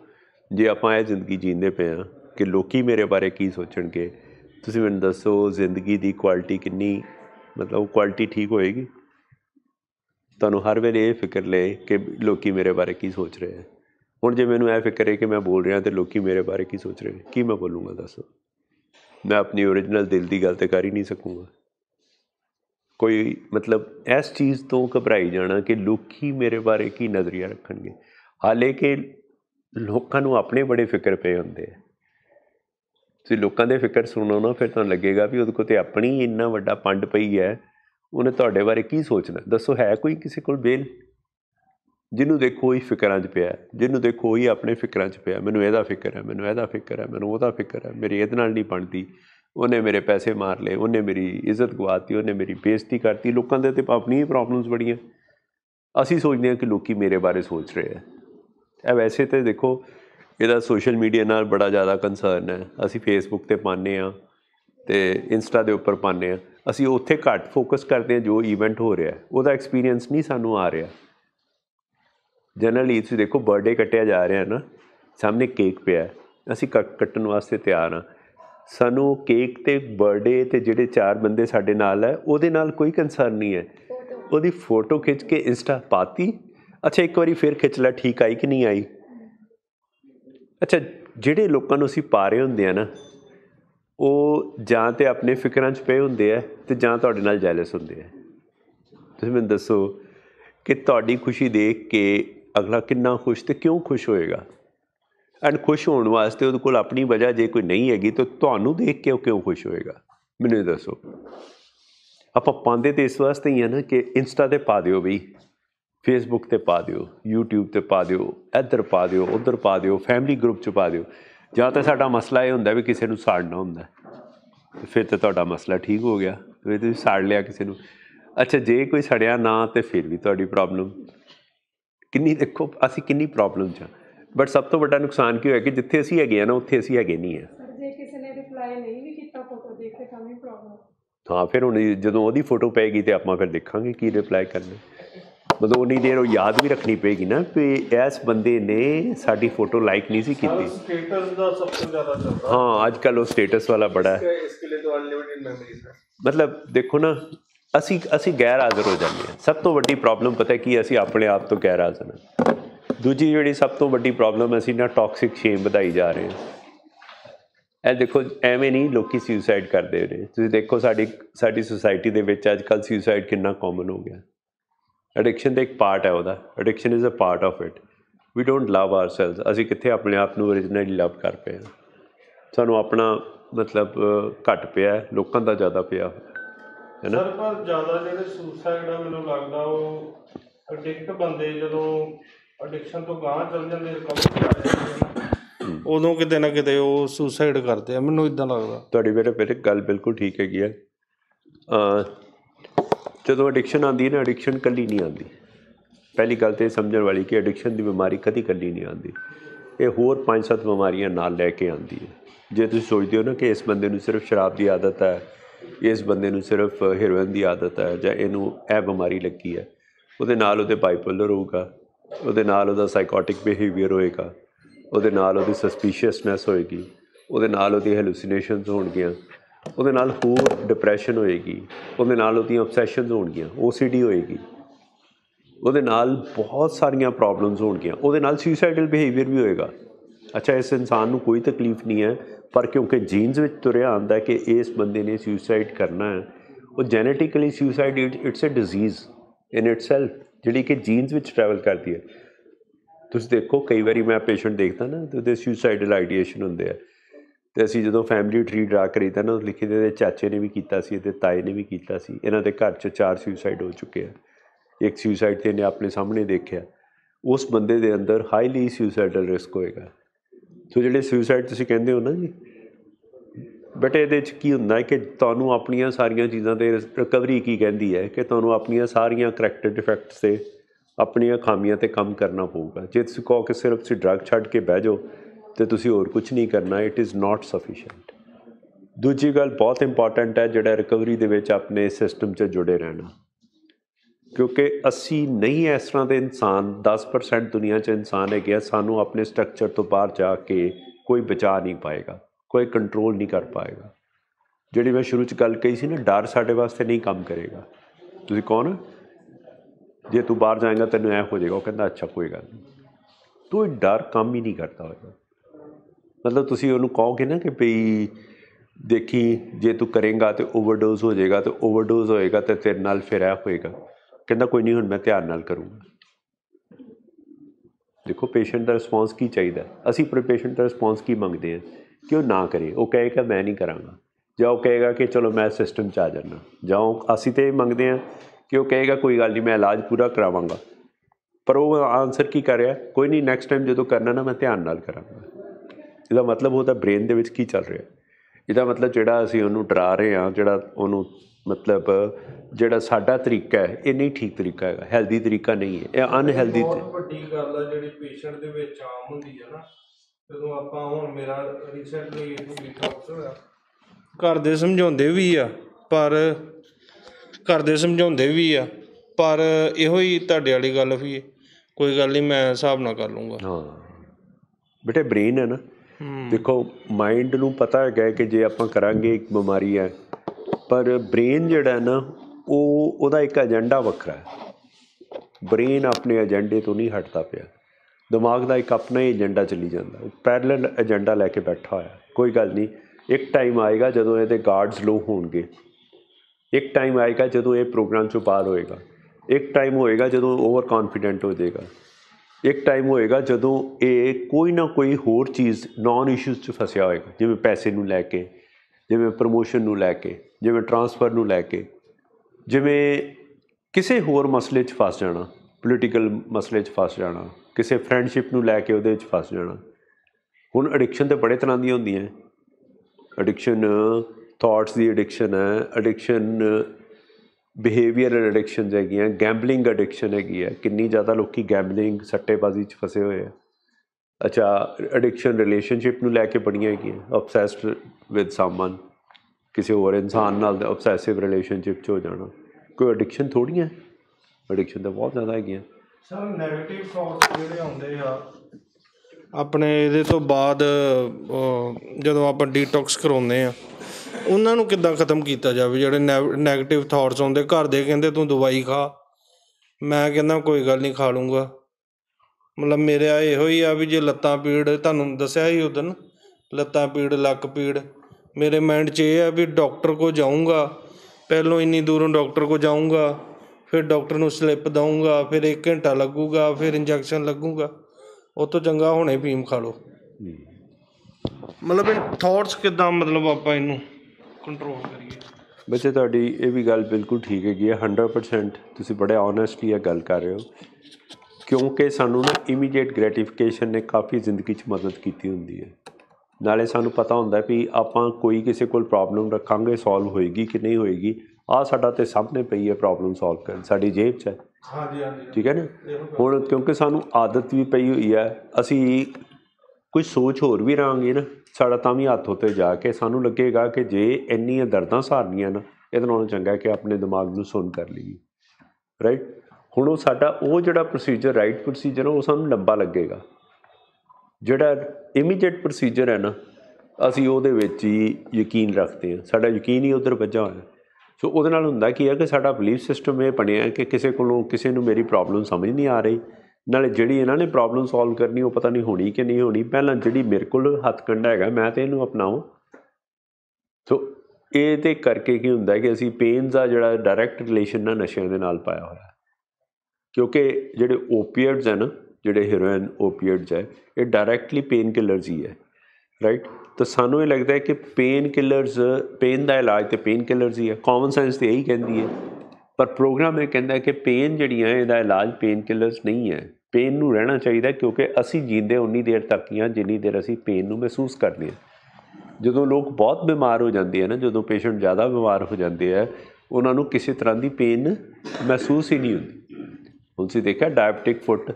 ਜੇ ਆਪਾਂ ਇਹ ਜ਼ਿੰਦਗੀ ਜੀਂਦੇ ਪਏ ਆ ਕਿ ਲੋਕੀ ਮੇਰੇ ਬਾਰੇ ਕੀ ਸੋਚਣਗੇ ਤੁਸੀਂ ਮੈਨੂੰ ਦੱਸੋ ਜ਼ਿੰਦਗੀ ਦੀ ਕੁਆਲਿਟੀ ਕਿੰਨੀ ਮਤਲਬ ਕੁਆਲਿਟੀ ਠੀਕ ਹੋਏਗੀ ਤੁਹਾਨੂੰ ਹਰ ਵੇਲੇ ਇਹ ਫਿਕਰ ਲੈ ਕਿ ਲੋਕੀ ਮੇਰੇ ਬਾਰੇ ਕੀ ਸੋਚ ਰਹੇ ਆ ਹੁਣ ਜੇ ਮੈਨੂੰ ਐ ਫਿਕਰ ਹੈ ਕਿ ਮੈਂ ਬੋਲ ਰਿਹਾ ਤੇ ਲੋਕੀ ਮੇਰੇ ਬਾਰੇ ਕੀ ਸੋਚ ਰਹੇ ਨੇ ਕੀ ਮੈਂ ਬੋਲੂੰਗਾ ਦੱਸੋ ਮੈਂ ਆਪਣੀ origignal ਦਿਲ ਦੀ ਗੱਲ ਤੇ ਕਰ ਹੀ ਨਹੀਂ ਸਕੂੰਗਾ ਕੋਈ ਮਤਲਬ ਇਸ ਚੀਜ਼ ਤੋਂ ਘਬਰਾਈ ਜਾਣਾ ਕਿ ਲੋਕੀ ਮੇਰੇ ਬਾਰੇ ਕੀ ਨਜ਼ਰੀਆ ਰੱਖਣਗੇ ਹਾਲੇ ਕਿ ਲੋਕਾਂ ਨੂੰ ਆਪਣੇ ਬੜੇ ਫਿਕਰ ਪਏ ਹੁੰਦੇ ਆ ਤੁਸੀਂ ਲੋਕਾਂ ਦੇ ਫਿਕਰ ਸੁਣੋ ਨਾ ਫਿਰ ਤੁਹਾਨੂੰ ਲੱਗੇਗਾ ਵੀ ਉਹਦੇ ਕੋਲ ਤੇ ਆਪਣੀ ਇੰਨਾ ਵੱਡਾ ਪੰਡ ਪਈ ਹੈ ਉਹਨੇ ਤੁਹਾਡੇ ਬਾਰੇ ਕੀ ਸੋਚਣਾ ਦੱਸੋ ਹੈ ਕੋਈ ਕਿਸੇ ਕੋਲ ਬੇਲ ਜਿਹਨੂੰ ਦੇਖੋ ਉਹੀ ਫਿਕਰਾਂ 'ਚ ਪਿਆ ਜਿਹਨੂੰ ਦੇਖੋ ਉਹੀ ਆਪਣੇ ਫਿਕਰਾਂ 'ਚ ਪਿਆ ਮੈਨੂੰ ਇਹਦਾ ਫਿਕਰ ਹੈ ਮੈਨੂੰ ਇਹਦਾ ਫਿਕਰ ਹੈ ਮੈਨੂੰ ਉਹਦਾ ਫਿਕਰ ਹੈ ਮੇਰੀ ਇਹਦੇ ਨਾਲ ਨਹੀਂ ਬਣਦੀ ਉਹਨੇ ਮੇਰੇ ਪੈਸੇ ਮਾਰ ਲਏ ਉਹਨੇ ਮੇਰੀ ਇੱਜ਼ਤ ਗਵਾਤੀ ਉਹਨੇ ਮੇਰੀ ਬੇਇੱਜ਼ਤੀ ਕਰਤੀ ਲੋਕਾਂ ਦੇ ਤੇ ਆਪਣੀ ਹੀ ਪ੍ਰੋਬਲਮਸ ਬੜੀਆਂ ਅਸੀਂ ਸੋਚਦੇ ਹਾਂ ਕਿ ਲੋਕੀ ਮੇਰੇ ਬਾਰੇ ਸੋਚ ਰਹੇ ਆ ਐ ਵੈਸੇ ਤੇ ਦੇਖੋ ਇਹਦਾ ਸੋਸ਼ਲ ਮੀਡੀਆ ਨਾਲ ਬੜਾ ਜ਼ਿਆਦਾ ਕੰਸਰਨ ਹੈ ਅਸੀਂ ਫੇਸਬੁੱਕ ਤੇ ਪਾਉਂਦੇ ਆ ਤੇ ਇੰਸਟਾ ਦੇ ਉੱਪਰ ਪਾਉਂਦੇ ਆ ਅਸੀਂ ਉੱਥੇ ਘੱਟ ਫੋਕਸ ਕਰਦੇ ਆ ਜੋ ਇਵੈਂਟ ਹੋ ਰਿਹਾ ਉਹਦਾ ਐਕਸਪੀਰੀਅੰਸ ਨਹੀਂ ਸਾਨੂੰ ਆ ਰਿਹਾ ਜਨਰਲੀ ਤੁਸੀਂ ਦੇਖੋ ਬਰਥਡੇ ਕੱਟਿਆ ਜਾ ਰਿਹਾ ਨਾ ਸਾਹਮਣੇ ਕੇਕ ਪਿਆ ਹੈ ਅਸੀਂ ਕੱਟਣ ਵਾਸਤੇ ਤਿਆਰ ਹਾਂ ਸਾਨੂੰ ਕੇਕ ਤੇ ਬਰਥਡੇ ਤੇ ਜਿਹੜੇ ਚਾਰ ਬੰਦੇ ਸਾਡੇ ਨਾਲ ਹੈ ਉਹਦੇ ਨਾਲ ਕੋਈ ਕੰਸਰਨ ਨਹੀਂ ਹੈ ਉਹਦੀ ਫੋਟੋ ਖਿੱਚ ਕੇ ਇੰਸਟਾ ਪਾਤੀ ਅੱਛਾ ਇੱਕ ਵਾਰੀ ਫੇਰ ਖਿੱਚ ਲੈ ਠੀਕ ਆਈ ਕਿ ਨਹੀਂ ਆਈ ਅੱਛਾ ਜਿਹੜੇ ਲੋਕਾਂ ਨੂੰ ਅਸੀਂ ਪਾ ਰਹੇ ਹੁੰਦੇ ਆ ਨਾ ਉਹ ਜਾਂ ਤੇ ਆਪਣੇ ਫਿਕਰਾਂ 'ਚ ਪਏ ਹੁੰਦੇ ਆ ਤੇ ਜਾਂ ਤੁਹਾਡੇ ਨਾਲ ਜੈਲਸ ਹੁੰਦੇ ਆ ਤੁਸੀਂ ਮੈਨੂੰ ਦੱਸੋ ਕਿ ਤੁਹਾਡੀ ਖੁਸ਼ੀ ਦੇਖ ਕੇ ਅਗਲਾ ਕਿੰਨਾ ਖੁਸ਼ ਤੇ ਕਿਉਂ ਖੁਸ਼ ਹੋਏਗਾ ਐਂਡ ਖੁਸ਼ ਹੋਣ ਵਾਸਤੇ ਉਹਦੇ ਕੋਲ ਆਪਣੀ ਵਜ੍ਹਾ ਜੇ ਕੋਈ ਨਹੀਂ ਹੈਗੀ ਤਾਂ ਤੁਹਾਨੂੰ ਦੇਖ ਕੇ ਉਹ ਕਿਉਂ ਖੁਸ਼ ਹੋਏਗਾ ਮੈਨੂੰ ਦੱਸੋ ਆਪਾਂ ਪਾਉਂਦੇ ਤੇ ਇਸ ਵਾਸਤੇ ਹੀ ਆ ਨਾ ਕਿ ਇੰਸਟਾ ਤੇ ਪਾ ਦਿਓ ਵੀ ਫੇਸਬੁੱਕ ਤੇ ਪਾ ਦਿਓ YouTube ਤੇ ਪਾ ਦਿਓ ਇੱਧਰ ਪਾ ਦਿਓ ਉੱਧਰ ਪਾ ਦਿਓ ਫੈਮਿਲੀ ਗਰੁੱਪ ਚ ਪਾ ਦਿਓ ਜਾਂ ਤਾਂ ਸਾਡਾ ਮਸਲਾ ਇਹ ਹੁੰਦਾ ਵੀ ਕਿਸੇ ਨੂੰ ਸਾੜਨਾ ਹੁੰਦਾ ਤੇ ਫਿਰ ਤਾਂ ਤੁਹਾਡਾ ਮਸਲਾ ਠੀਕ ਹੋ ਗਿਆ ਵੀ ਤੁਸੀਂ ਸਾੜ ਲਿਆ ਕਿਸੇ ਨੂੰ ਅੱਛਾ ਜੇ ਕੋਈ ਸੜਿਆ ਨਾ ਤੇ ਫਿਰ ਵੀ ਤੁਹਾਡੀ ਪ੍ਰੋਬਲਮ ਕਿੰਨੀ ਦੇਖੋ ਅਸੀਂ ਕਿੰਨੀ ਪ੍ਰੋਬਲਮ 'ਚ ਬਟ ਸਭ ਤੋਂ ਵੱਡਾ ਨੁਕਸਾਨ ਕੀ ਹੋਇਆ ਕਿ ਜਿੱਥੇ ਅਸੀਂ ਹੈਗੇ ਆ ਨਾ ਉੱਥੇ ਅਸੀਂ ਹੈਗੇ ਨਹੀਂ ਆ ਜੇ ਕਿਸੇ ਨੇ ਰਿਪਲਾਈ ਨਹੀਂ ਵੀ ਕੀਤਾ ਫੋਟੋ ਦੇਖ ਕੇ ਤਾਂ ਵੀ ਪ੍ਰੋਬਲਮ ਹਾਂ ਫਿਰ ਹੁਣ ਜਦੋਂ ਉਹਦੀ ਫੋਟੋ ਪੈਗੀ ਤੇ ਆਪਾਂ ਫਿਰ ਦੇਖਾਂਗੇ ਕੀ ਰਿਪਲਾਈ ਕਰਨਾ ਮਤਲਬ ਉਨੀ ਦੇਰ ਉਹ ਯਾਦ ਵੀ ਰੱਖਣੀ ਪਏਗੀ ਨਾ ਕਿ ਐਸ ਬੰਦੇ ਨੇ ਸਾਡੀ ਫੋਟੋ ਲਾਈਕ ਨਹੀਂ ਸੀ ਕੀਤੀ ਸਟੇਟਸ ਦਾ ਸਭ ਤੋਂ ਜ਼ਿਆਦਾ ਚੱਲਦਾ ਹਾਂ ਅੱਜ ਕੱਲ ਉਹ ਸਟੇਟਸ ਵਾਲਾ ਬੜਾ ਹੈ ਇਸ ਲਈ ਤਾਂ ਅਨਲਿਮਿਟਿਡ ਮੈਮਰੀਜ਼ ਹੈ ਮਤਲਬ ਦੇਖੋ ਨਾ ਅਸੀਂ ਅਸੀਂ ਗੈਰ ਹਾਜ਼ਰ ਹੋ ਜਾਂਦੇ ਹਾਂ ਸਭ ਤੋਂ ਵੱਡੀ ਪ੍ਰੋਬਲਮ ਪਤਾ ਕੀ ਅਸੀਂ ਆਪਣੇ ਆਪ ਤੋਂ ਗੈਰ ਹਾਜ਼ਰ ਹਾਂ ਦੂਜੀ ਜਿਹੜੀ ਸਭ ਤੋਂ ਵੱਡੀ ਪ੍ਰੋਬਲਮ ਅਸੀਂ ਨਾ ਟੌਕਸਿਕ ਸ਼ੇਮ ਵਧਾਈ ਜਾ ਰਹੇ ਹਾਂ ਇਹ ਦੇਖੋ ਐਵੇਂ ਨਹੀਂ ਲੋਕੀ ਸੁਸਾਈਡ ਕਰਦੇ ਨੇ ਤੁਸੀਂ ਦੇਖੋ ਸਾਡੀ ਸਾਡੀ ਸੋਸਾਇਟੀ ਦੇ ਵਿੱਚ ਅੱਜ ਕੱਲ ਸੁਸਾਈਡ ਕਿੰਨਾ ਕਾਮਨ ਹੋ ਗਿਆ ਐਡਿਕਸ਼ਨ ਦਾ ਇੱਕ ਪਾਰਟ ਹੈ ਉਹਦਾ addiction is a part of it we don't love ourselves ਅਸੀਂ ਕਿੱਥੇ ਆਪਣੇ ਆਪ ਨੂੰ origignally ਲਵ ਕਰ ਪਏ ਸਾਨੂੰ ਆਪਣਾ ਮਤਲਬ ਘਟ ਪਿਆ ਲੋਕਾਂ ਦਾ ਜ਼ਿਆਦਾ ਪਿਆ ਹੈਨਾ ਸਰ ਪਰ ਜ਼ਿਆਦਾ ਜਿਹੜੇ ਸੁਸਾਈਡ ਆ ਮੈਨੂੰ ਲੱਗਦਾ ਉਹ ਅਡਿਕਟ ਬੰਦੇ ਜਦੋਂ ਐਡਿਕਸ਼ਨ ਤੋਂ ਗਾਂਹ ਚੱਲ ਜਾਂਦੇ ਰਿਕਵਰ ਕਰਦੇ ਆ, ਉਦੋਂ ਕਿਤੇ ਨਾ ਕਿਤੇ ਉਹ ਸੁਸਾਈਡ ਕਰਦੇ ਆ ਮੈਨੂੰ ਇਦਾਂ ਲੱਗਦਾ ਤੁਹਾਡੀ ਮੇਰੇ ਮੇਰੇ ਗੱਲ ਬਿਲਕੁਲ ਠੀਕ ਹੈਗੀ ਹੈ ਅਹ ਜਦੋਂ ਐਡਿਕਸ਼ਨ ਆਉਂਦੀ ਹੈ ਨਾ ਐਡਿਕਸ਼ਨ ਕੱਲੀ ਨਹੀਂ ਆਉਂਦੀ ਪਹਿਲੀ ਗੱਲ ਤੇ ਸਮਝਣ ਵਾਲੀ ਕਿ ਐਡਿਕਸ਼ਨ ਦੀ ਬਿਮਾਰੀ ਕਦੀ ਕੱਲੀ ਨਹੀਂ ਆਉਂਦੀ ਇਹ ਹੋਰ ਪੰਜ ਸੱਤ ਬਿਮਾਰੀਆਂ ਨਾਲ ਲੈ ਕੇ ਆਉਂਦੀ ਹੈ ਜੇ ਤੁਸੀਂ ਸੋਚਦੇ ਹੋ ਨਾ ਕਿ ਇਸ ਬੰਦੇ ਨੂੰ ਸਿਰਫ ਸ਼ਰਾਬ ਦੀ ਆਦਤ ਹੈ ਇਸ ਬੰਦੇ ਨੂੰ ਸਿਰਫ ਹੀਰੋਇਨ ਦੀ ਆਦਤ ਹੈ ਜਾਂ ਇਹਨੂੰ ਇਹ ਬਿਮਾਰੀ ਲੱਗੀ ਹੈ ਉਹਦੇ ਨਾਲ ਉਹਦੇ ਬਾਈਪੋਲਰ ਹੋਊਗਾ ਉਹਦੇ ਨਾਲ ਉਹਦਾ ਸਾਈਕੋਟਿਕ ਬਿਹੇਵੀਅਰ ਹੋਏਗਾ ਉਹਦੇ ਨਾਲ ਉਹਦੀ ਸਸਪੀਸ਼ੀਅਸਨੈਸ ਹੋਏਗੀ ਉਹਦੇ ਨਾਲ ਉਹਦੀ ਹੈਲੂਸੀਨੇਸ਼ਨਸ ਹੋਣਗੀਆਂ ਉਹਦੇ ਨਾਲ ਹੋਰ ਡਿਪਰੈਸ਼ਨ ਹੋਏਗੀ ਉਹਦੇ ਨਾਲ ਉਹਦੀ ਆਬਸੈਸ਼ਨਸ ਹੋਣਗੀਆਂ ਓਸੀਡੀ ਹੋਏਗੀ ਉਹਦੇ ਨਾਲ ਬਹੁਤ ਸਾਰੀਆਂ ਪ੍ਰੋਬਲਮਸ ਹੋਣਗੀਆਂ ਉਹਦੇ ਨਾਲ ਸੁਸਾਈਡਲ ਬਿਹੇਵੀਅਰ ਵੀ ਹੋਏਗਾ ਅੱਛਾ ਇਸ ਇਨਸਾਨ ਨੂੰ ਕੋਈ ਤਕਲੀਫ ਨਹੀਂ ਹੈ ਪਰ ਕਿਉਂਕਿ ਜੀਨਸ ਵਿੱਚ ਤੁਰਿਆ ਆਂਦਾ ਕਿ ਇਸ ਬੰਦੇ ਨੇ ਸੁਸਾਈਡ ਕਰਨਾ ਹੈ ਉਹ genetically suicide it's a disease in itself ਜਿਹੜੀ ਕਿ ਜੀਨਸ ਵਿੱਚ ਟਰੈਵਲ ਕਰਦੀ ਹੈ ਤੁਸੀਂ ਦੇਖੋ ਕਈ ਵਾਰੀ ਮੈਂ ਪੇਸ਼ੈਂਟ ਦੇਖਦਾ ਨਾ ਤੇ ਉਹਦੇ ਸੁਸਾਈਡਲ ਆਈਡੀਏਸ਼ਨ ਹੁੰਦੇ ਆ ਤੇ ਅਸੀਂ ਜਦੋਂ ਫੈਮਿਲੀ ਟ੍ਰੀ ਡਰਾ ਕਰੀਦਾ ਨਾ ਲਿਖੀ ਦੇ ਚਾਚੇ ਨੇ ਵੀ ਕੀਤਾ ਸੀ ਤੇ ਤਾਏ ਨੇ ਵੀ ਕੀਤਾ ਸੀ ਇਹਨਾਂ ਦੇ ਘਰ 'ਚ ਚਾਰ ਸੁਸਾਈਡ ਹੋ ਚੁੱਕੇ ਆ ਇੱਕ ਸੁਸਾਈਡ ਤੇ ਨੇ ਆਪਣੇ ਸਾਹਮਣੇ ਦੇਖਿਆ ਉਸ ਬੰਦੇ ਦੇ ਅੰਦਰ ਹਾਈਲੀ ਸੁਸਾਈਡਲ ਰਿਸਕ ਹੋਏਗਾ ਸੋ ਜਿਹੜੇ ਸੁਸਾਈਡ ਤੁਸੀਂ ਕਹਿੰਦੇ ਹੋ ਨਾ ਜੀ ਬਟੇ ਇਹਦੇ ਵਿੱਚ ਕੀ ਹੁੰਦਾ ਹੈ ਕਿ ਤੁਹਾਨੂੰ ਆਪਣੀਆਂ ਸਾਰੀਆਂ ਚੀਜ਼ਾਂ ਤੇ ਰਿਕਵਰੀ ਕੀ ਕਹਿੰਦੀ ਹੈ ਕਿ ਤੁਹਾਨੂੰ ਆਪਣੀਆਂ ਸਾਰੀਆਂ ਕਰੈਕਟਰ ਡਿਫੈਕਟਸ ਤੇ ਆਪਣੀਆਂ ਖਾਮੀਆਂ ਤੇ ਕੰਮ ਕਰਨਾ ਪਊਗਾ ਜੇ ਤੁਸੀਂ ਕਹੋ ਕਿ ਸਿਰਫ ਤੁਸੀਂ ਡਰਗ ਛੱਡ ਕੇ ਬਹਿ ਜਾਓ ਤੇ ਤੁਸੀਂ ਹੋਰ ਕੁਝ ਨਹੀਂ ਕਰਨਾ ਇਟ ਇਜ਼ ਨਾਟ ਸਫੀਸ਼ੀਐਂਟ ਦੂਜੀ ਗੱਲ ਬਹੁਤ ਇੰਪੋਰਟੈਂਟ ਹੈ ਜਿਹੜਾ ਰਿਕਵਰੀ ਦੇ ਵਿੱਚ ਆਪਣੇ ਸਿਸਟਮ 'ਚ ਜੁੜੇ ਰਹਿਣਾ ਕਿਉਂਕਿ ਅਸੀਂ ਨਹੀਂ ਇਸ ਤਰ੍ਹਾਂ ਦੇ ਇਨਸਾਨ 10% ਦੁਨੀਆ 'ਚ ਇਨਸਾਨ ਹੈ ਗਿਆ ਸਾਨੂੰ ਆਪਣੇ ਸਟਰਕਚਰ ਤੋਂ ਬਾਹਰ ਜਾ ਕੇ ਕੋਈ ਬਚਾ ਨਹੀਂ ਪਾਏਗਾ ਕੋਈ ਕੰਟਰੋਲ ਨਹੀਂ ਕਰ ਪਾਏਗਾ ਜਿਹੜੀ ਮੈਂ ਸ਼ੁਰੂ 'ਚ ਗੱਲ ਕਹੀ ਸੀ ਨਾ ਡਰ ਸਾਡੇ ਵਾਸਤੇ ਨਹੀਂ ਕੰਮ ਕਰੇਗਾ ਤੁਸੀਂ ਕੌਣ ਜੇ ਤੂੰ ਬਾਹਰ ਜਾਏਗਾ ਤੈਨੂੰ ਐ ਹੋ ਜਾਏਗਾ ਉਹ ਕਹਿੰਦਾ ਅੱਛਾ ਕੋਈ ਗੱਲ ਨਹੀਂ ਤੂੰ ਇਹ ਡਰ ਕੰਮ ਹੀ ਨਹੀਂ ਕਰਦਾ ਹੋਏਗਾ ਮਤਲਬ ਤੁਸੀਂ ਉਹਨੂੰ ਕਹੋਗੇ ਨਾ ਕਿ ਭਈ ਦੇਖੀ ਜੇ ਤੂੰ ਕਰੇਗਾ ਤੇ ਓਵਰਡੋਜ਼ ਹੋ ਜਾਏਗਾ ਤੇ ਓਵਰਡੋਜ਼ ਹੋਏਗਾ ਤੇ ਤੇਰੇ ਨਾਲ ਫਿਰ ਐ ਹੋਏਗਾ ਕਹਿੰਦਾ ਕੋਈ ਨਹੀਂ ਹੁਣ ਮੈਂ ਧਿਆਨ ਨਾਲ ਕਰੂੰਗਾ ਦੇਖੋ ਪੇਸ਼ੈਂਟ ਦਾ ਰਿਸਪੌਂਸ ਕੀ ਚਾਹੀਦਾ ਅਸੀਂ ਪਰ ਪੇਸ਼ੈਂਟ ਦਾ ਰਿਸਪੌਂਸ ਕੀ ਮੰਗਦੇ ਆ ਕਿ ਉਹ ਨਾ ਕਰੇ ਉਹ ਕਹੇਗਾ ਮੈਂ ਨਹੀਂ ਕਰਾਂਗਾ ਜਾਂ ਉਹ ਕਹੇਗਾ ਕਿ ਚਲੋ ਮੈਂ ਸਿਸਟਮ 'ਚ ਆ ਜਾਣਾ ਜਾਂ ਅਸੀਂ ਤੇ ਮੰਗਦੇ ਆ ਕਿ ਉਹ ਕਹੇਗਾ ਕੋਈ ਗੱਲ ਨਹੀਂ ਮੈਂ ਇਲਾਜ ਪੂਰਾ ਕਰਾਵਾਂਗਾ ਪਰ ਉਹ ਆਨਸਰ ਕੀ ਕਰ ਰਿਹਾ ਕੋਈ ਨਹੀਂ ਨੈਕਸਟ ਟਾਈਮ ਜਦੋਂ ਕਰਨਾ ਨਾ ਮੈਂ ਧਿਆਨ ਨਾਲ ਕਰਾਂਗਾ ਇਹਦਾ ਮਤਲਬ ਹੁੰਦਾ ਬ੍ਰੇਨ ਦੇ ਵਿੱਚ ਕੀ ਚੱਲ ਰਿਹਾ ਇਹਦਾ ਮਤਲਬ ਜਿਹੜਾ ਅਸੀਂ ਉਹਨੂੰ ਡਰਾ ਰਹੇ ਆ ਜਿਹੜਾ ਉਹਨੂੰ ਮਤਲਬ ਜਿਹੜਾ ਸਾਡਾ ਤਰੀਕਾ ਹੈ ਇਹ ਨਹੀਂ ਠੀਕ ਤਰੀਕਾ ਹੈਗਾ ਹੈਲਦੀ ਤਰੀਕਾ ਨਹੀਂ ਹੈ ਇਹ ਅਨਹੈਲਦੀ ਬਹੁਤ ਵੱਡੀ ਗੱਲ ਹੈ ਜਿਹੜੀ ਪੇਸ਼ੈਂਟ ਦੇ ਵਿੱਚ ਆਮ ਹੁੰਦੀ ਹੈ ਨਾ ਜਦੋਂ ਆਪਾਂ ਹੁਣ ਮੇਰਾ ਰੀਸੈਂਟਲੀ ਡਿਟੌਕਸ ਹੋਇਆ ਘਰ ਦੇ ਸਮਝਾਉਂਦੇ ਵੀ ਆ ਪਰ ਘਰ ਦੇ ਸਮਝਾਉਂਦੇ ਵੀ ਆ ਪਰ ਇਹੋ ਹੀ ਤੁਹਾਡੇ ਵਾਲੀ ਗੱਲ ਵੀ ਕੋਈ ਗੱਲ ਨਹੀਂ ਮੈਂ ਹਿਸਾਬ ਨਾਲ ਕਰ ਲੂੰਗਾ ਹਾਂ ਬੇਟੇ ਬ੍ਰੇਨ ਹੈ ਨਾ ਦੇਖੋ ਮਾਈਂਡ ਨੂੰ ਪਤਾ ਹੈਗਾ ਕਿ ਜੇ ਆਪਾਂ ਕਰਾਂਗੇ ਇੱਕ ਬਿਮਾਰੀ ਹੈ ਪਰ ਬ੍ਰੇਨ ਜਿਹੜਾ ਨਾ ਉਹ ਉਹਦਾ ਇੱਕ ਏਜੰਡਾ ਵੱਖਰਾ ਹੈ ਬ੍ਰੇਨ ਆਪਣੇ ਏਜੰਡੇ ਤੋਂ ਨਹੀਂ ਹਟਦਾ ਪਿਆ ਦਿਮਾਗ ਦਾ ਇੱਕ ਆਪਣਾ ਹੀ ਏਜੰਡਾ ਚੱਲੀ ਜਾਂਦਾ ਉਹ ਪੈਰਲਲ ਏਜੰਡਾ ਲੈ ਕੇ ਬੈਠਾ ਹੋਇਆ ਕੋਈ ਗੱਲ ਨਹੀਂ ਇੱਕ ਟਾਈਮ ਆਏਗਾ ਜਦੋਂ ਇਹਦੇ ਗਾਰਡਸ ਲੋ ਹੋਣਗੇ ਇੱਕ ਟਾਈਮ ਆਏਗਾ ਜਦੋਂ ਇਹ ਪ੍ਰੋਗਰਾਮ ਚੋਂ ਬਾਹਰ ਹੋਏਗਾ ਇੱਕ ਟਾਈਮ ਹੋਏਗਾ ਜਦੋਂ ਓਵਰ ਕੌਨਫੀਡੈਂਟ ਹੋ ਜਾਏਗਾ ਇੱਕ ਟਾਈਮ ਹੋਏਗਾ ਜਦੋਂ ਇਹ ਕੋਈ ਨਾ ਕੋਈ ਹੋਰ ਚੀਜ਼ ਨਾਨ ਇਸ਼ੂਸ 'ਚ ਫਸਿਆ ਹੋਏਗਾ ਜਿਵੇਂ ਪੈਸੇ ਨੂੰ ਲੈ ਕੇ ਜਿਵੇਂ ਪ੍ਰੋਮੋਸ਼ਨ ਨੂੰ ਲੈ ਕੇ ਜਿਵੇਂ ਟਰਾਂਸਫਰ ਨੂੰ ਲੈ ਕੇ ਜਿਵੇਂ ਕਿਸੇ ਹੋਰ ਮਸਲੇ 'ਚ ਫਸ ਜਾਣਾ ਪੋਲੀਟੀਕਲ ਮਸਲੇ 'ਚ ਫਸ ਜਾਣਾ ਕਿਸੇ ਫਰੈਂਡਸ਼ਿਪ ਨੂੰ ਲੈ ਕੇ ਉਹਦੇ 'ਚ ਫਸ ਜਾਣਾ ਹੁਣ ਐਡਿਕਸ਼ਨ ਤੇ ਬੜੇ ਤਰ੍ਹਾਂ ਦੀਆਂ ਹੁੰਦੀਆਂ ਐਡਿਕਸ਼ਨ ਥਾਟਸ ਦੀ ਐਡਿਕਸ਼ਨ ਹੈ ਐਡਿਕਸ਼ਨ ਬਿਹੇਵੀਅਰਲ ਐਡਿਕਸ਼ਨ ਹੈਗੀਆਂ ਗੈਂਬਲਿੰਗ ਐਡਿਕਸ਼ਨ ਹੈਗੀ ਹੈ ਕਿੰਨੀ ਜ਼ਿਆਦਾ ਲੋਕੀ ਗੈਂਬਲਿੰਗ ਸੱਟੇਬਾਜ਼ੀ 'ਚ ਫਸੇ ਹੋਏ ਆ ਅੱਛਾ ਐਡਿਕਸ਼ਨ ਰਿਲੇਸ਼ਨਸ਼ਿਪ ਨੂੰ ਲੈ ਕੇ ਬੜੀਆਂ ਹੈਗੀਆਂ ਆਬਸੈਸਡ ਵਿਦ ਸਮਵਨ ਕਿਸੇ ਹੋਰ ਇਨਸਾਨ ਨਾਲ ਆਬਸੈਸਿਵ ਰਿਲੇਸ਼ਨਸ਼ਿਪ 'ਚ ਹੋ ਜਾਣਾ ਕੋਈ ਐਡਿਕਸ਼ਨ ਥੋੜੀ ਹੈ ਐਡਿਕਸ਼ਨ ਤਾਂ ਬਹੁਤ ਜ਼ਿਆਦਾ ਹੈਗੀਆਂ ਸਰ 네ਗੇਟਿਵ ਥੌਟਸ ਜਿਹੜੇ ਆਉਂਦੇ ਆ ਆਪਣੇ ਇਹਦੇ ਤੋਂ ਬਾਅਦ ਜਦੋਂ ਆਪਾਂ ਡੀਟੌਕਸ ਕਰਾਉਂਦੇ ਆ ਉਹਨਾਂ ਨੂੰ ਕਿੱਦਾਂ ਖਤਮ ਕੀਤਾ ਜਾਵੇ ਜਿਹੜੇ 네ਗੇਟਿਵ ਥੌਟਸ ਆਉਂਦੇ ਘਰ ਦੇ ਕਹਿੰਦੇ ਤੂੰ ਦਵਾਈ ਖਾ ਮੈਂ ਕਹਿੰਦਾ ਕੋਈ ਗੱਲ ਨਹੀਂ ਖਾ ਲੂੰਗਾ ਮਤਲਬ ਮੇਰੇ ਆ ਇਹੋ ਹੀ ਆ ਵੀ ਜੇ ਲੱਤਾਂ ਪੀੜ ਤੁਹਾਨੂੰ ਦੱਸਿਆ ਹੀ ਉਦੋਂ ਲੱਤਾਂ ਪੀੜ ਲੱਕ ਪੀੜ ਮੇਰੇ ਮਾਈਂਡ 'ਚ ਇਹ ਆ ਵੀ ਡਾਕਟਰ ਕੋ ਜਾਊਂਗਾ ਪਹਿਲੋਂ ਇੰਨੀ ਦੂਰੋਂ ਡਾਕਟਰ ਕੋ ਜਾਊਂਗਾ ਫਿਰ ਡਾਕਟਰ ਨੂੰ ਸਲਿੱਪ ਦਊਂਗਾ ਫਿਰ 1 ਘੰਟਾ ਲੱਗੂਗਾ ਫਿਰ ਇੰਜੈਕਸ਼ਨ ਲੱਗੂਗਾ ਉਹ ਤੋਂ ਚੰਗਾ ਹੁਣੇ ਭੀਮ ਖਾ ਲਓ ਮਤਲਬ ਇਹ ਥੌਟਸ ਕਿਦਾਂ ਮਤਲਬ ਆਪਾਂ ਇਹਨੂੰ ਕੰਟਰੋਲ ਕਰੀਏ ਬੱਚੇ ਤੁਹਾਡੀ ਇਹ ਵੀ ਗੱਲ ਬਿਲਕੁਲ ਠੀਕ ਹੈਗੀ ਹੈ 100% ਤੁਸੀਂ ਬੜੇ ਓਨੈਸਟਲੀ ਇਹ ਗੱਲ ਕਰ ਰਹੇ ਹੋ ਕਿਉਂਕਿ ਸਾਨੂੰ ਨਾ ਇਮੀਡੀਏਟ ਗ੍ਰੈਟੀਫਿਕੇਸ਼ਨ ਨੇ ਕਾਫੀ ਜ਼ਿੰਦਗੀ 'ਚ ਮਦਦ ਕੀਤੀ ਹੁੰਦੀ ਹੈ ਨਾਲੇ ਸਾਨੂੰ ਪਤਾ ਹੁੰਦਾ ਵੀ ਆਪਾਂ ਕੋਈ ਕਿਸੇ ਕੋਲ ਪ੍ਰੋਬਲਮ ਰੱਖਾਂਗੇ ਸੋਲਵ ਹੋਏਗੀ ਕਿ ਨਹੀਂ ਹੋਏਗੀ ਆ ਸਾਡਾ ਤੇ ਸਾਹਮਣੇ ਪਈ ਹੈ ਪ੍ਰੋਬਲਮ ਸੋਲਵ ਕਰਨ ਸਾਡੀ ਜੇਬ 'ਚ ਹੈ ਹਾਂਜੀ ਹਾਂਜੀ ਠੀਕ ਹੈ ਨਾ ਹੁਣ ਕਿਉਂਕਿ ਸਾਨੂੰ ਆਦਤ ਵੀ ਪਈ ਹੋਈ ਹੈ ਅਸੀਂ ਕੋਈ ਸੋਚ ਹੋਰ ਵੀ ਰਾਂਗੇ ਨਾ ਸਾਡਾ ਤਾਂ ਵੀ ਹੱਥ ਉੱਤੇ ਜਾ ਕੇ ਸਾਨੂੰ ਲੱਗੇਗਾ ਕਿ ਜੇ ਇੰਨੀਆਂ ਦਰਦਾਂ ਸਹਾਰਨੀਆਂ ਨਾ ਇਹਦੇ ਨਾਲੋਂ ਚੰਗਾ ਕਿ ਆਪਣੇ ਦਿਮਾਗ ਨੂੰ ਸੁਣ ਕਰ ਲਈਏ ਰਾਈਟ ਹੁਣ ਉਹ ਸਾਡਾ ਉਹ ਜਿਹੜਾ ਪ੍ਰੋਸੀਜਰ ਰਾਈਟ ਪ੍ਰੋਸੀਜਰ ਉਹ ਸਾਨੂੰ ਲੰਬਾ ਲੱਗੇਗਾ ਜਿਹੜਾ ਇਮੀਡੀਏਟ ਪ੍ਰੋਸੀਜਰ ਹੈ ਨਾ ਅਸੀਂ ਉਹਦੇ ਵਿੱਚ ਹੀ ਯਕੀਨ ਰੱਖਦੇ ਹਾਂ ਸਾਡਾ ਯਕੀਨ ਹੀ ਉਧਰ ਵੱਜਾ ਹੋਇਆ ਸੋ ਉਹਦੇ ਨਾਲ ਹੁੰਦਾ ਕੀ ਹੈ ਕਿ ਸਾਡਾ ਬਲੀਫ ਸਿਸਟਮ ਇਹ ਬਣਿਆ ਹੈ ਕਿ ਕਿਸੇ ਕੋਲੋਂ ਕਿਸੇ ਨੂੰ ਮੇਰੀ ਪ੍ਰੋਬਲਮ ਸਮਝ ਨਹੀਂ ਆ ਰਹੀ ਨਾਲੇ ਜਿਹੜੀ ਇਹਨਾਂ ਨੇ ਪ੍ਰੋਬਲਮ ਸੋਲਵ ਕਰਨੀ ਉਹ ਪਤਾ ਨਹੀਂ ਹੋਣੀ ਕਿ ਨਹੀਂ ਹੋਣੀ ਪਹਿਲਾਂ ਜਿਹੜੀ ਮੇਰੇ ਕੋਲ ਹੱਥ ਕੰਡਾ ਹੈਗਾ ਮੈਂ ਤੇ ਇਹਨੂੰ ਅਪਣਾਉ ਸੋ ਇਹ ਤੇ ਕਰਕੇ ਕੀ ਹੁੰਦਾ ਕਿ ਅਸੀਂ ਪੇਨਸ ਆ ਜਿਹੜਾ ਡਾਇਰੈਕਟ ਰਿਲੇਸ਼ਨ ਨਾਲ ਨਸ਼ਿਆਂ ਦੇ ਨਾਲ ਪਾਇਆ ਹੋਇਆ ਕਿਉਂਕਿ ਜਿਹੜੇ ਓਪੀਐਟਸ ਹਨ ਜਿਹੜੇ ਹੀਰੋਇਨ ਓਪੀਏਟਸ ਹੈ ਇਹ ਡਾਇਰੈਕਟਲੀ ਪੇਨ ਕਿਲਰਸ ਹੀ ਹੈ ਰਾਈਟ ਤਾਂ ਸਾਨੂੰ ਇਹ ਲੱਗਦਾ ਹੈ ਕਿ ਪੇਨ ਕਿਲਰਸ ਪੇਨ ਦਾ ਇਲਾਜ ਤੇ ਪੇਨ ਕਿਲਰਸ ਹੀ ਹੈ ਕਾਮਨ ਸੈਂਸ ਤੇ ਇਹੀ ਕਹਿੰਦੀ ਹੈ ਪਰ ਪ੍ਰੋਗਰਾਮ ਇਹ ਕਹਿੰਦਾ ਹੈ ਕਿ ਪੇਨ ਜਿਹੜੀਆਂ ਇਹਦਾ ਇਲਾਜ ਪੇਨ ਕਿਲਰਸ ਨਹੀਂ ਹੈ ਪੇਨ ਨੂੰ ਰਹਿਣਾ ਚਾਹੀਦਾ ਕਿਉਂਕਿ ਅਸੀਂ ਜੀਂਦੇ ਉਨੀ ਦੇਰ ਤੱਕ ਹੀ ਆ ਜਿੰਨੀ ਦੇਰ ਅਸੀਂ ਪੇਨ ਨੂੰ ਮਹਿਸੂਸ ਕਰਦੇ ਹਾਂ ਜਦੋਂ ਲੋਕ ਬਹੁਤ ਬਿਮਾਰ ਹੋ ਜਾਂਦੇ ਆ ਨਾ ਜਦੋਂ ਪੇਸ਼ੈਂਟ ਜ਼ਿਆਦਾ ਬਿਮਾਰ ਹੋ ਜਾਂਦੇ ਆ ਉਹਨਾਂ ਨੂੰ ਕਿਸੇ ਤਰ੍ਹਾਂ ਦੀ ਪੇਨ ਮਹਿਸੂਸ ਹੀ ਨਹੀਂ ਹੁੰਦੀ ਹੁਣ ਸੀ ਦੇਖਿਆ ਡਾਇਬਟਿਕ ਫੁੱਟ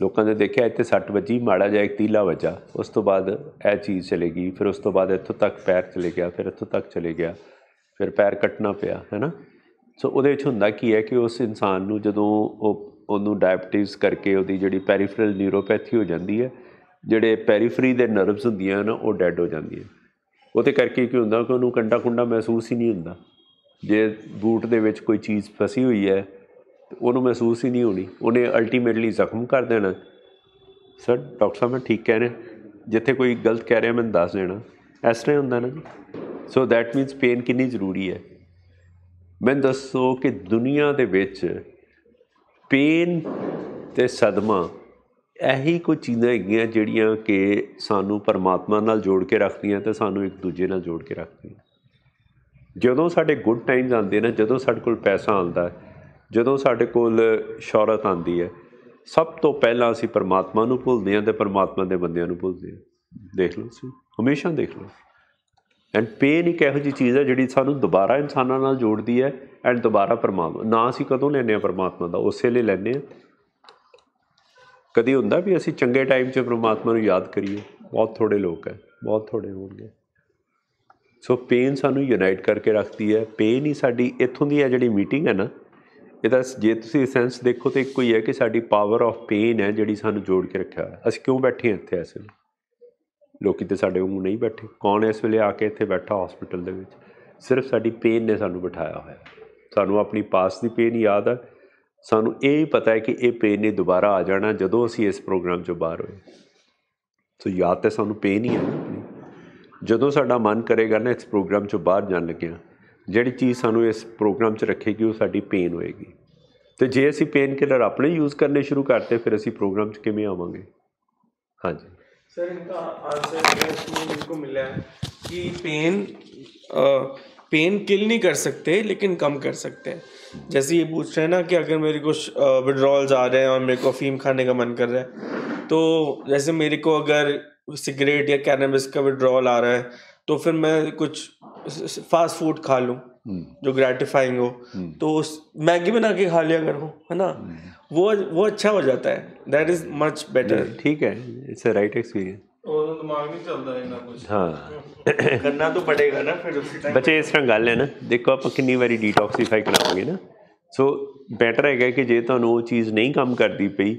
ਲੋਕਾਂ ਨੇ ਦੇਖਿਆ ਇੱਥੇ ਸੱਟ ਵੱਜੀ ਮਾੜਾ ਜਿਹਾ ਇੱਕ ਤੀਲਾ ਵੱਜਾ ਉਸ ਤੋਂ ਬਾਅਦ ਇਹ ਚੀਜ਼ ਚਲੇ ਗਈ ਫਿਰ ਉਸ ਤੋਂ ਬਾਅਦ ਇੱਥੋਂ ਤੱਕ ਪੈਰ ਚਲੇ ਗਿਆ ਫਿਰ ਇੱਥੋਂ ਤੱਕ ਚਲੇ ਗਿਆ ਫਿਰ ਪੈਰ ਕੱਟਣਾ ਪਿਆ ਹੈਨਾ ਸੋ ਉਹਦੇ ਵਿੱਚ ਹੁੰਦਾ ਕੀ ਹੈ ਕਿ ਉਸ ਇਨਸਾਨ ਨੂੰ ਜਦੋਂ ਉਹ ਉਹਨੂੰ ਡਾਇਬਟੀਜ਼ ਕਰਕੇ ਉਹਦੀ ਜਿਹੜੀ ਪੈਰੀਫਰਲ ਨਿਊਰੋਪੈਥੀ ਹੋ ਜਾਂਦੀ ਹੈ ਜਿਹੜੇ ਪੈਰੀਫਰੀ ਦੇ ਨਰਵਸ ਹੁੰਦੀਆਂ ਨਾ ਉਹ ਡੈੱਡ ਹੋ ਜਾਂਦੀਆਂ ਉਹਦੇ ਕਰਕੇ ਕੀ ਹੁੰਦਾ ਕਿ ਉਹਨੂੰ ਕੰਡਾ ਕੁੰਡਾ ਮਹਿਸੂਸ ਹੀ ਨਹੀਂ ਹੁੰਦਾ ਜੇ ਬੂਟ ਦੇ ਵਿੱਚ ਕੋਈ ਚੀਜ਼ ਫਸੀ ਹੋਈ ਹੈ ਉਹਨੂੰ ਮਹਿਸੂਸ ਹੀ ਨਹੀਂ ਹੋਣੀ ਉਹਨੇ ਅਲਟੀਮੇਟਲੀ ਜ਼ਖਮ ਕਰ ਦੇਣਾ ਸਰ ਡਾਕਟਰ ਸਾਹਿਬ ਮੈਂ ਠੀਕ ਕਹਿ ਰਿਹਾ ਜਿੱਥੇ ਕੋਈ ਗਲਤ ਕਹਿ ਰਿਹਾ ਮੈਂ ਦੱਸ ਦੇਣਾ ਇਸ ਤਰ੍ਹਾਂ ਹੁੰਦਾ ਨਾ ਸੋ ਦੈਟ ਮੀਨਸ ਪੇਨ ਕਿੰਨੀ ਜ਼ਰੂਰੀ ਹੈ ਮੈਂ ਦੱਸੋ ਕਿ ਦੁਨੀਆ ਦੇ ਵਿੱਚ ਪੇਨ ਤੇ ਸਦਮਾ ਇਹੀ ਕੋਈ ਚੀਜ਼ਾਂ ਹੈਗੀਆਂ ਜਿਹੜੀਆਂ ਕਿ ਸਾਨੂੰ ਪਰਮਾਤਮਾ ਨਾਲ ਜੋੜ ਕੇ ਰੱਖਦੀਆਂ ਤੇ ਸਾਨੂੰ ਇੱਕ ਦੂਜੇ ਨਾਲ ਜੋੜ ਕੇ ਰੱਖਦੀਆਂ ਜਦੋਂ ਸਾਡੇ ਗੁੱਡ ਟਾਈਮਸ ਆਉਂਦੇ ਨੇ ਜਦੋਂ ਸਾਡੇ ਕੋਲ ਪੈਸਾ ਆਉਂਦਾ ਹੈ ਜਦੋਂ ਸਾਡੇ ਕੋਲ ਸ਼ੌਹਰਤ ਆਂਦੀ ਹੈ ਸਭ ਤੋਂ ਪਹਿਲਾਂ ਅਸੀਂ ਪਰਮਾਤਮਾ ਨੂੰ ਭੁੱਲਦੇ ਹਾਂ ਤੇ ਪਰਮਾਤਮਾ ਦੇ ਬੰਦਿਆਂ ਨੂੰ ਭੁੱਲਦੇ ਹਾਂ ਦੇਖ ਲਓ ਤੁਸੀਂ ਹਮੇਸ਼ਾ ਦੇਖ ਲਓ ਐਂਡ ਪੇਨ ਇੱਕ ਇਹੋ ਜੀ ਚੀਜ਼ ਹੈ ਜਿਹੜੀ ਸਾਨੂੰ ਦੁਬਾਰਾ ਇਨਸਾਨਾਂ ਨਾਲ ਜੋੜਦੀ ਹੈ ਐਂਡ ਦੁਬਾਰਾ ਪਰਮਾਤਮਾ ਨਾ ਅਸੀਂ ਕਦੋਂ ਲੈਨੇ ਆ ਪਰਮਾਤਮਾ ਦਾ ਉਸੇ ਲਈ ਲੈਨੇ ਆ ਕਦੀ ਹੁੰਦਾ ਵੀ ਅਸੀਂ ਚੰਗੇ ਟਾਈਮ 'ਚ ਪਰਮਾਤਮਾ ਨੂੰ ਯਾਦ ਕਰੀਏ ਬਹੁਤ ਥੋੜੇ ਲੋਕ ਹੈ ਬਹੁਤ ਥੋੜੇ ਹੋਣਗੇ ਸੋ ਪੇਨ ਸਾਨੂੰ ਯੂਨਾਈਟ ਕਰਕੇ ਰੱਖਦੀ ਹੈ ਪੇਨ ਹੀ ਸਾਡੀ ਇੱਥੋਂ ਦੀ ਹੈ ਜਿਹੜੀ ਮੀਟਿੰਗ ਹੈ ਨਾ ਇਹਦਾ ਜੇ ਤੁਸੀਂ ਸੈਂਸ ਦੇਖੋ ਤੇ ਇੱਕੋ ਹੀ ਹੈ ਕਿ ਸਾਡੀ ਪਾਵਰ ਆਫ ਪੇਨ ਹੈ ਜਿਹੜੀ ਸਾਨੂੰ ਜੋੜ ਕੇ ਰੱਖਿਆ ਹੈ ਅਸੀਂ ਕਿਉਂ ਬੈਠੇ ਹਾਂ ਇੱਥੇ ਐਸੇ ਲੋਕੀ ਤੇ ਸਾਡੇ ਵਾਂਗੂ ਨਹੀਂ ਬੈਠੇ ਕੌਣ ਇਸ ਵੇਲੇ ਆ ਕੇ ਇੱਥੇ ਬੈਠਾ ਹਸਪੀਟਲ ਦੇ ਵਿੱਚ ਸਿਰਫ ਸਾਡੀ ਪੇਨ ਨੇ ਸਾਨੂੰ ਬਿਠਾਇਆ ਹੋਇਆ ਸਾਨੂੰ ਆਪਣੀ ਪਾਸ ਦੀ ਪੇਨ ਯਾਦ ਹੈ ਸਾਨੂੰ ਇਹ ਹੀ ਪਤਾ ਹੈ ਕਿ ਇਹ ਪੇਨ ਨੇ ਦੁਬਾਰਾ ਆ ਜਾਣਾ ਜਦੋਂ ਅਸੀਂ ਇਸ ਪ੍ਰੋਗਰਾਮ ਚੋਂ ਬਾਹਰ ਹੋਏ ਸੋ ਯਾਦ ਤੇ ਸਾਨੂੰ ਪੇਨ ਹੀ ਹੈ ਜਦੋਂ ਸਾਡਾ ਮਨ ਕਰੇਗਾ ਨਾ ਇਸ ਪ੍ਰੋਗਰਾਮ ਚੋਂ ਬਾਹਰ ਜਾਣ ਲੱਗਿਆ जड़ी चीज़ ਸਾਨੂੰ इस प्रोग्राम से रखेगी वो ਸਾਡੀ पेन होएगी तो जे असी पेन किलर अपने यूज़ करने शुरू करते फिर ਅਸੀਂ प्रोग्राम किमें आवेंगे हाँ जी सर आंसर मिला है कि पेन आ, पेन किल नहीं कर सकते लेकिन कम कर सकते हैं जैसे ये पूछ रहे हैं ना कि अगर मेरे को विड्रॉल्स आ रहे हैं और मेरे को अफीम खाने का मन कर रहा है तो जैसे मेरे को अगर सिगरेट या कैनबिस का विड्रॉल आ रहा है तो फिर मैं कुछ ਫਾਸਟ ਫੂਡ ਖਾ ਲੂੰ ਜੋ ਗ੍ਰੈਟੀਫਾਈਂਗ ਹੋ ਤੋ ਉਸ ਮੈਗੀ ਬਣਾ ਕੇ ਖਾ ਲਿਆ ਕਰੋ करो ਉਹ ਉਹ ਅੱਛਾ ਹੋ ਜਾਂਦਾ ਹੈ ਥੈਟ ਇਜ਼ दैट ਬੈਟਰ ਠੀਕ ਹੈ ਇਟਸ ਅ ਰਾਈਟ ਐਕਸਪੀਰੀਅੰਸ ਉਹਨਾਂ ਦਾ ਦਿਮਾਗ ਨਹੀਂ ਚੱਲਦਾ ਇਹਨਾਂ ਕੁਝ ਹਾਂ ਕਰਨਾ ਤਾਂ ਪੜੇਗਾ ਨਾ ਫਿਰ ਉਸੇ ਟਾਈਮ ਬੱਚੇ ਇਸ ਤਰ੍ਹਾਂ ਗੱਲ ਹੈ ਨਾ ਦੇਖੋ ਆਪਾਂ ਕਿੰਨੀ ਵਾਰੀ ਡੀਟੌਕਸੀਫਾਈ ਕਰਾਵਾਂਗੇ ਨਾ ਸੋ ਬੈਟਰ ਹੈਗਾ ਕਿ ਜੇ ਤੁਹਾਨੂੰ ਉਹ ਚੀਜ਼ ਨਹੀਂ ਕੰਮ ਕਰਦੀ ਪਈ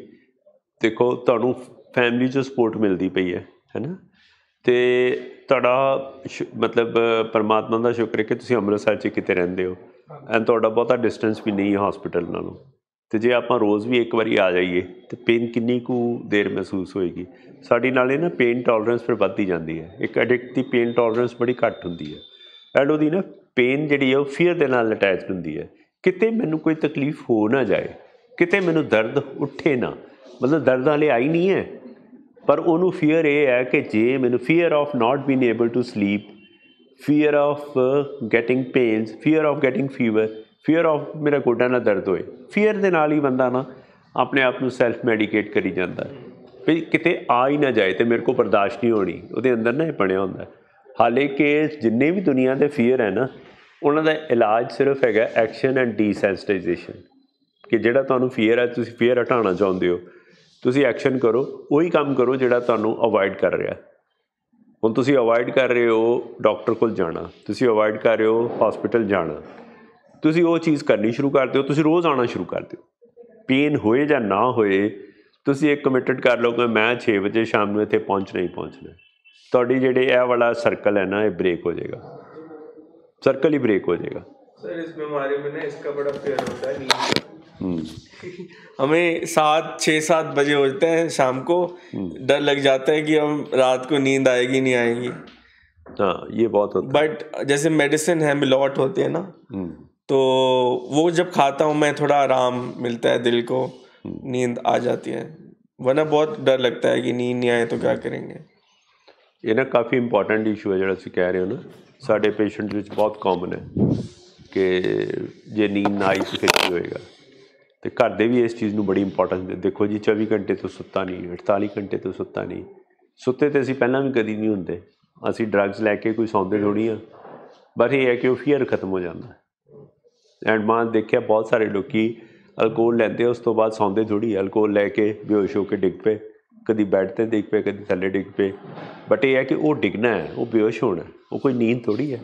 ਦੇਖੋ ਤੁਹਾਨੂੰ ਫੈਮਿਲੀ ਚੋਂ ਸਪੋਰਟ ਮਿਲਦੀ ਪਈ ਹੈ ਹੈਨਾ ਤੇ ਤੁਹਾਡਾ ਮਤਲਬ ਪਰਮਾਤਮਾ ਦਾ ਸ਼ੁਕਰ ਹੈ ਕਿ ਤੁਸੀਂ ਅੰਮ੍ਰਿਤਸਰ 'ਚ ਕਿਤੇ ਰਹਿੰਦੇ ਹੋ ਐਂ ਤੁਹਾਡਾ ਬਹੁਤਾ ਡਿਸਟੈਂਸ ਵੀ ਨਹੀਂ ਹੈ ਹਸਪੀਟਲ ਨਾਲੋਂ ਤੇ ਜੇ ਆਪਾਂ ਰੋਜ਼ ਵੀ ਇੱਕ ਵਾਰੀ ਆ ਜਾਈਏ ਤੇ ਪੇਨ ਕਿੰਨੀ ਕੁ ਦੇਰ ਮਹਿਸੂਸ ਹੋਏਗੀ ਸਾਡੀ ਨਾਲੇ ਨਾ ਪੇਨ ਟੋਲਰੈਂਸ ਫਿਰ ਵੱਧਦੀ ਜਾਂਦੀ ਹੈ ਇੱਕ ਐਡਿਕਟ ਦੀ ਪੇਨ ਟੋਲਰੈਂਸ ਬੜੀ ਘੱਟ ਹੁੰਦੀ ਹੈ ਐਂਡ ਉਹਦੀ ਨਾ ਪੇਨ ਜਿਹੜੀ ਹੈ ਉਹ ਫੀਅਰ ਦੇ ਨਾਲ ਅਟੈਚ ਹੁੰਦੀ ਹੈ ਕਿਤੇ ਮੈਨੂੰ ਕੋਈ ਤਕਲੀਫ ਹੋ ਨਾ ਜਾਏ ਕਿਤੇ ਮੈਨੂੰ ਦਰਦ ਉੱਠੇ ਨਾ ਮਤਲਬ ਦਰਦ ਵਾਲੇ ਆਈ ਨਹੀਂ ਹੈ ਪਰ ਉਹਨੂੰ ਫੀਅਰ ਇਹ ਹੈ ਕਿ ਜੇ ਮੈਨੂੰ fear of not been able to sleep fear of getting pains fear of getting fever fear of ਮੇਰਾ ਗੋਡਾ ਨਾ ਦਰਦ ਹੋਏ ਫੀਅਰ ਦੇ ਨਾਲ ਹੀ ਬੰਦਾ ਨਾ ਆਪਣੇ ਆਪ ਨੂੰ ਸੈਲਫ ਮੈਡੀਕੇਟ ਕਰੀ ਜਾਂਦਾ ਵੀ ਕਿਤੇ ਆ ਹੀ ਨਾ ਜਾਏ ਤੇ ਮੇਰੇ ਕੋ ਬਰਦਾਸ਼ਤ ਨਹੀਂ ਹੋਣੀ ਉਹਦੇ ਅੰਦਰ ਨਾ ਇਹ ਪੜਿਆ ਹੁੰਦਾ ਹਾਲੇ ਕਿ ਜਿੰਨੇ ਵੀ ਦੁਨੀਆ ਦੇ ਫੀਅਰ ਹੈ ਨਾ ਉਹਨਾਂ ਦਾ ਇਲਾਜ ਸਿਰਫ ਹੈਗਾ ਐਕਸ਼ਨ ਐਂਡ ਡੀਸੈਂਸਟਾਈਜੇਸ਼ਨ ਕਿ ਜਿਹੜਾ ਤੁਹਾਨੂੰ ਫੀਅਰ ਹੈ ਤੁਸੀਂ ਫੀਅਰ ਹਟਾਉਣਾ ਚਾਹੁੰਦੇ ਹੋ ਤੁਸੀਂ ਐਕਸ਼ਨ ਕਰੋ ਉਹੀ ਕੰਮ ਕਰੋ ਜਿਹੜਾ ਤੁਹਾਨੂੰ ਅਵੋਇਡ ਕਰ ਰਿਹਾ ਹੁਣ ਤੁਸੀਂ ਅਵੋਇਡ ਕਰ ਰਹੇ ਹੋ ਡਾਕਟਰ ਕੋਲ ਜਾਣਾ ਤੁਸੀਂ ਅਵੋਇਡ ਕਰ ਰਹੇ ਹੋ ਹਸਪੀਟਲ ਜਾਣਾ ਤੁਸੀਂ ਉਹ ਚੀਜ਼ ਕਰਨੀ ਸ਼ੁਰੂ ਕਰ ਦਿਓ ਤੁਸੀਂ ਰੋਜ਼ ਆਣਾ ਸ਼ੁਰੂ ਕਰ ਦਿਓ ਪੇਨ ਹੋਏ ਜਾਂ ਨਾ ਹੋਏ ਤੁਸੀਂ ਇੱਕ ਕਮਿਟਡ ਕਰ ਲਓ ਕਿ ਮੈਂ 6 ਵਜੇ ਸ਼ਾਮ ਨੂੰ ਇੱਥੇ ਪਹੁੰਚਣਾ ਹੀ ਪਹੁੰਚਣਾ ਤੁਹਾਡੀ ਜਿਹੜੇ ਇਹ ਵਾਲਾ ਸਰਕਲ ਹੈ ਨਾ ਇਹ ਬ੍ਰੇਕ ਹੋ ਜਾਏਗਾ ਸਰਕਲ ਹੀ ਬ੍ਰੇਕ ਹੋ ਜਾਏਗਾ ਸਰ ਇਸ ਬਿਮਾਰੀ में ਇਸਕਾ ਬੜਾ ਫੇਰ ਹੁੰਦਾ होता है हम्म। हमें सात छः सात बजे उठते हैं शाम को हम्म। डर लग जाता है कि हम रात को नींद आएगी नहीं आएगी हाँ ये बहुत होता बट जैसे मेडिसिन है मिलॉट होती है ना हम्म। तो वो जब खाता हूँ मैं थोड़ा आराम मिलता है दिल को नींद आ जाती है वरना बहुत डर लगता है कि नींद नहीं आए तो क्या करेंगे ये ना काफ़ी इंपॉर्टेंट इशू है जो कह रहे हो ना साढ़े पेशेंट बहुत कॉमन है कि जे नींद ना आई तो फिर ਤਾਂ ਤੇ ਘਰ ਦੇ ਵੀ ਇਸ ਚੀਜ਼ ਨੂੰ ਬੜੀ ਇੰਪੋਰਟੈਂਸ ਦੇ ਦੇਖੋ ਜੀ 24 ਘੰਟੇ ਤੋਂ ਸੁੱਤਾ ਨਹੀਂ 48 ਘੰਟੇ ਤੋਂ ਸੁੱਤਾ ਨਹੀਂ ਸੁੱਤੇ ਤੇ ਅਸੀਂ ਪਹਿਲਾਂ ਵੀ ਕਦੀ ਨਹੀਂ ਹੁੰਦੇ ਅਸੀਂ ਡਰੱਗਸ ਲੈ ਕੇ ਕੋਈ ਸੌਂਦੇ ਥੋੜੀ ਆ ਬਸ ਇਹ ਹੈ ਕਿ ਉਹ ਫੀਅਰ ਖਤਮ ਹੋ ਜਾਂਦਾ ਐਂਡ ਮਾਂ ਦੇਖਿਆ ਬਹੁਤ ਸਾਰੇ ਲੋਕੀ ਅਲਕੋਹਲ ਲੈਂਦੇ ਉਸ ਤੋਂ ਬਾਅਦ ਸੌਂਦੇ ਥੋੜੀ ਅਲਕੋਹਲ ਲੈ ਕੇ ਬੇਹੋਸ਼ ਹੋ ਕੇ ਡਿੱਗ ਪਏ ਕਦੀ ਬੈੱਡ ਤੇ ਡਿੱਗ ਪਏ ਕਦੀ ਥੱਲੇ ਡਿੱਗ ਪਏ ਬਟ ਇਹ ਹੈ ਕਿ ਉਹ ਡਿੱਗਣਾ ਹੈ ਉਹ ਬੇਹੋਸ਼ ਹੋਣਾ ਉਹ ਕੋਈ ਨੀਂਦ ਥੋੜੀ ਹੈ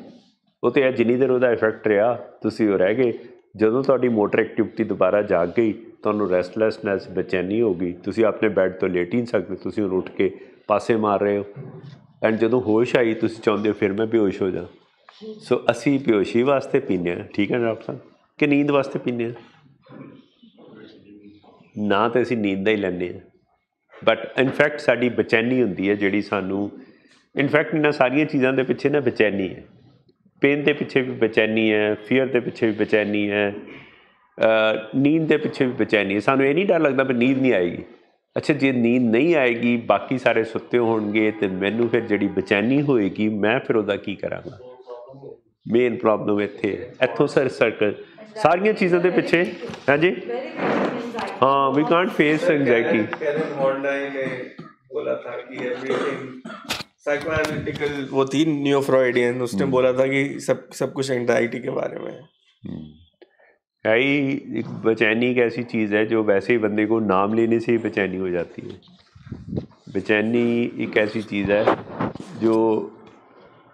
ਉਹ ਤੇ ਜਿੰਨੀ ਦੇਰ ਉਹਦਾ ਇਫੈਕਟ ਰਿਹਾ ਤੁਸੀਂ ਉਹ ਰਹਿ ਗਏ ਜਦੋਂ ਤੁਹਾਡੀ ਮੋਟਰ ਐਕਟੀਵਿਟੀ ਦੁਬਾਰਾ ਜਾਗ ਗਈ ਤੁਹਾਨੂੰ ਰੈਸਟਲੈਸਨੈਸ ਬੇਚੈਨੀ ਹੋ ਗਈ ਤੁਸੀਂ ਆਪਣੇ ਬੈੱਡ ਤੋਂ ਲੇਟ ਨਹੀਂ ਸਕਦੇ ਤੁਸੀਂ ਉੱਠ ਕੇ ਪਾਸੇ ਮਾਰ ਰਹੇ ਹੋ ਐਂਡ ਜਦੋਂ ਹੋਸ਼ ਆਈ ਤੁਸੀਂ ਚਾਹੁੰਦੇ ਹੋ ਫਿਰ ਮੈਂ ਬੇਹੋਸ਼ ਹੋ ਜਾ ਸੋ ਅਸੀਂ ਬੇਹੋਸ਼ੀ ਵਾਸਤੇ ਪੀਂਦੇ ਆ ਠੀਕ ਹੈ ਡਾਕਟਰ ਸਾਹਿਬ ਕਿ ਨੀਂਦ ਵਾਸਤੇ ਪੀਂਦੇ ਆ ਨਾ ਤੇ ਅਸੀਂ ਨੀਂਦ ਦਾ ਹੀ ਲੈਂਦੇ ਆ ਬਟ ਇਨਫੈਕਟ ਸਾਡੀ ਬੇਚੈਨੀ ਹੁੰਦੀ ਹੈ ਜਿਹੜੀ ਸਾਨੂੰ ਇਨਫੈਕਟ ਇਹਨਾਂ ਸਾਰੀਆਂ ਚੀਜ਼ਾਂ ਦੇ ਪਿੱਛੇ ਨਾ ਬੇਚੈਨੀ ਹੈ ਪੇਨ ਦੇ ਪਿੱਛੇ ਵੀ ਬੇਚੈਨੀ ਹੈ ਫੀਅਰ ਦੇ ਪਿੱਛੇ ਵੀ ਬੇਚੈਨੀ ਹੈ ਨੀਂਦ ਦੇ ਪਿੱਛੇ ਵੀ ਬੇਚੈਨੀ ਹੈ ਸਾਨੂੰ ਇਹ ਨਹੀਂ ਡਰ ਲੱਗਦਾ ਵੀ ਨੀਂਦ ਨਹੀਂ ਆਏਗੀ ਅੱਛਾ ਜੇ ਨੀਂਦ ਨਹੀਂ ਆਏਗੀ ਬਾਕੀ ਸਾਰੇ ਸੁੱਤੇ ਹੋਣਗੇ ਤੇ ਮੈਨੂੰ ਫਿਰ ਜਿਹੜੀ ਬੇਚੈਨੀ ਹੋਏਗੀ ਮੈਂ ਫਿਰ ਉਹਦਾ ਕੀ ਕਰਾਂਗਾ ਮੇਨ ਪ੍ਰੋਬਲਮ ਇੱਥੇ ਹੈ ਇੱਥੋਂ ਸਰ ਸਰਕਲ ਸਾਰੀਆਂ ਚੀਜ਼ਾਂ ਦੇ ਪਿੱਛੇ ਹਾਂਜੀ ਹਾਂ ਵੀ ਕਾਂਟ ਫੇਸ ਐਂਗਜ਼ਾਇਟੀ ਬੋਲਾ ਥਾ ਕਿ ਐਵਰੀਥਿੰਗ साइकोएनालिटिकल वो थी न्यू फ्रॉइडियन उसने हम्म। बोला था कि सब सब कुछ एंग्जाइटी के बारे में है हम्म। एक बेचैनी एक ऐसी चीज़ है जो वैसे ही बंदे को नाम लेने से ही बेचैनी हो जाती है बेचैनी एक ऐसी चीज़ है जो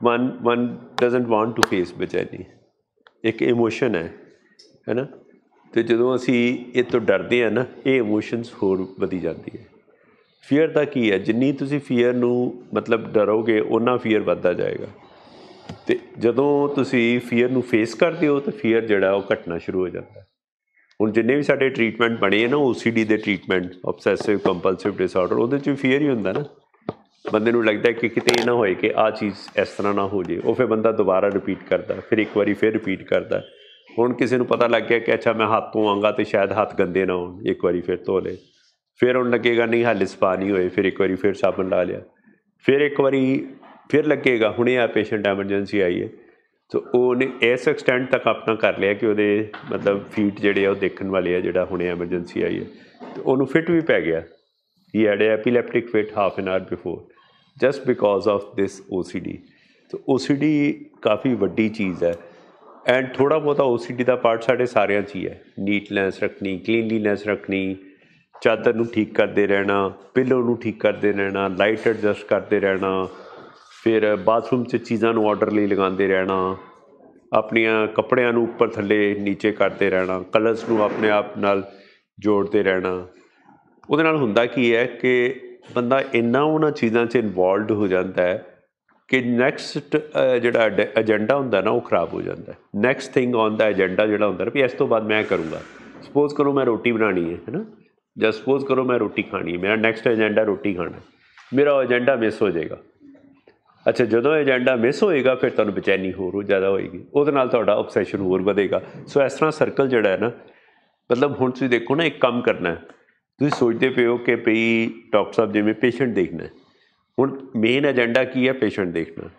one one doesn't want to face बेचैनी इमोशन है है ना तो जो असी ये तो डरते हैं ना ये ਇਮੋਸ਼ਨਸ होर बदी जाती है ਫੀਅਰ ਦਾ ਕੀ ਹੈ ਜਿੰਨੀ ਤੁਸੀਂ ਫੀਅਰ ਨੂੰ ਮਤਲਬ ਡਰੋਗੇ ਉਹਨਾਂ ਫੀਅਰ ਵੱਧਦਾ ਜਾਏਗਾ ਤੇ ਜਦੋਂ ਤੁਸੀਂ ਫੀਅਰ ਨੂੰ ਫੇਸ ਕਰਦੇ ਹੋ ਤਾਂ ਫੀਅਰ ਜਿਹੜਾ ਉਹ ਘਟਣਾ ਸ਼ੁਰੂ ਹੋ ਜਾਂਦਾ ਹੁਣ ਜਿੰਨੇ ਵੀ ਸਾਡੇ ਟ੍ਰੀਟਮੈਂਟ ਬਣੇ ਨਾ OCD ਦੇ ਟ੍ਰੀਟਮੈਂਟ ਆਬਸੈਸਿਵ ਕੰਪਲਸਿਵ ਡਿਸਆਰਡਰ ਉਹਦੇ ਚ ਫੀਅਰ ਹੀ ਹੁੰਦਾ ਨਾ ਬੰਦੇ ਨੂੰ ਲੱਗਦਾ ਕਿ ਕਿਤੇ ਇਹ ਨਾ ਹੋਏ ਕਿ ਆ ਚੀਜ਼ ਇਸ ਤਰ੍ਹਾਂ ਨਾ ਹੋ ਜੇ ਉਹ ਫਿਰ ਬੰਦਾ ਦੁਬਾਰਾ ਰਿਪੀਟ ਕਰਦਾ ਫਿਰ ਇੱਕ ਵਾਰੀ ਫਿਰ ਰਿਪੀਟ ਕਰਦਾ ਹੁਣ ਕਿਸੇ ਨੂੰ ਪਤਾ ਲੱਗ ਗਿਆ ਕਿ ਅੱਛਾ ਮੈਂ ਹੱਥ ਧੋਵਾਂਗਾ ਤੇ ਸ਼ਾਇਦ ਹੱਥ ਗੰਦੇ ਨਾ ਹੋਣ ਇੱਕ ਵਾਰੀ ਫਿਰ ਧੋ ਲੇ ਫਿਰ ਉਹ ਲੱਗੇਗਾ ਨਹੀਂ ਹਾਲੇ ਸਪਾ ਨਹੀਂ ਹੋਏ ਫਿਰ ਇੱਕ ਵਾਰੀ ਫਿਰ ਸਾਬਣ ਲਾ ਲਿਆ ਫਿਰ ਇੱਕ ਵਾਰੀ ਫਿਰ ਲੱਗੇਗਾ ਹੁਣੇ ਆ ਪੇਸ਼ੈਂਟ ਐਮਰਜੈਂਸੀ ਆਈ ਹੈ ਸੋ ਉਹਨੇ ਇਸ ਐਕਸਟੈਂਡ ਤੱਕ ਆਪਣਾ ਕਰ ਲਿਆ ਕਿ ਉਹਦੇ ਮਤਲਬ ਫੀਟ ਜਿਹੜੇ ਆ ਉਹ ਦੇਖਣ ਵਾਲੇ ਆ ਜਿਹੜਾ ਹੁਣੇ ਐਮਰਜੈਂਸੀ ਆਈ ਹੈ ਤੇ ਉਹਨੂੰ ਫਿਟ ਵੀ ਪੈ ਗਿਆ he had epileptic fit half an hour before just because of this OCD so OCD ਕਾਫੀ ਵੱਡੀ ਚੀਜ਼ ਹੈ ਐਂਡ ਥੋੜਾ ਬਹੁਤਾ ਓਸੀਡੀ ਦਾ ਪਾਰਟ ਸਾਡੇ ਸਾਰਿਆਂ 'ਚ ਹੀ ਹੈ ਨੀਟਨੈਸ ਰੱਖਣੀ ਕਲੀਨਲੀਨੈਸ ਰੱਖਣੀ ਚਾਦਰ ਨੂੰ ਠੀਕ ਕਰਦੇ ਰਹਿਣਾ ਪਿਲੋ ਨੂੰ ਠੀਕ ਕਰਦੇ ਰਹਿਣਾ ਲਾਈਟ ਐਡਜਸਟ ਕਰਦੇ ਰਹਿਣਾ ਫਿਰ ਬਾਥਰੂਮ 'ਚ ਚੀਜ਼ਾਂ ਨੂੰ ਆਰਡਰਲੀ ਲਗਾਉਂਦੇ ਰਹਿਣਾ ਆਪਣੀਆਂ ਕੱਪੜਿਆਂ ਨੂੰ ਉੱਪਰ ਥੱਲੇ ਨੀਚੇ ਕਰਦੇ ਰਹਿਣਾ ਕਲਰਸ ਨੂੰ ਆਪਣੇ ਆਪ ਨਾਲ ਜੋੜਦੇ ਰਹਿਣਾ ਉਹਦੇ ਨਾਲ ਹੁੰਦਾ ਕੀ ਹੈ ਕਿ ਬੰਦਾ ਇੰਨਾ ਉਹਨਾਂ ਚੀਜ਼ਾਂ 'ਚ ਇਨਵੋਲਡ ਹੋ ਜਾਂਦਾ ਹੈ ਕਿ ਨੈਕਸਟ ਜਿਹੜਾ ਏਜੰਡਾ ਹੁੰਦਾ ਨਾ ਉਹ ਖਰਾਬ ਹੋ ਜਾਂਦਾ ਹੈ next thing on the agenda ਜਿਹੜਾ ਹੁੰਦਾ ਵੀ ਇਸ ਤੋਂ ਬਾਅਦ ਮੈਂ ਕਰੂੰਗਾ ਸਪੋਜ਼ ਕਰੋ ਮੈਂ ਰੋਟੀ ਬਣਾਣੀ ਹੈ ਹੈਨਾ ਜਾਂ ਸਪੋਜ਼ ਕਰੋ ਮੈਂ ਰੋਟੀ ਖਾਣੀ ਹੈ ਮੇਰਾ ਨੈਕਸਟ ਏਜੰਡਾ ਰੋਟੀ ਖਾਣਾ ਮੇਰਾ ਏਜੰਡਾ ਮਿਸ ਹੋ ਜਾਏਗਾ ਅੱਛਾ ਜਦੋਂ ਏਜੰਡਾ ਮਿਸ ਹੋਏਗਾ ਫਿਰ ਤੁਹਾਨੂੰ ਬੇਚੈਨੀ ਹੋਰ ਹੋ ਜ਼ਿਆਦਾ ਹੋਏਗੀ ਉਹਦੇ ਨਾਲ ਤੁਹਾਡਾ ਆਬਸੈਸ਼ਨ ਹੋਰ ਵਧੇਗਾ ਸੋ ਇਸ ਤਰ੍ਹਾਂ ਸਰਕਲ ਜਿਹੜਾ ਹੈ ਨਾ ਮਤਲਬ ਹੁਣ ਤੁਸੀਂ ਦੇਖੋ ਨਾ ਇੱਕ ਕੰਮ ਕਰਨਾ ਤੁਸੀਂ ਸੋਚਦੇ ਪਏ ਹੋ ਕਿ ਭਈ ਡਾਕਟਰ ਸਾਹਿਬ ਜਿਵੇਂ ਪੇਸ਼ੈਂਟ ਦੇਖਣਾ ਹੁਣ ਮੇਨ ਏਜੰਡਾ ਕੀ ਹੈ ਪੇਸ਼ੈਂਟ ਦੇਖਣਾ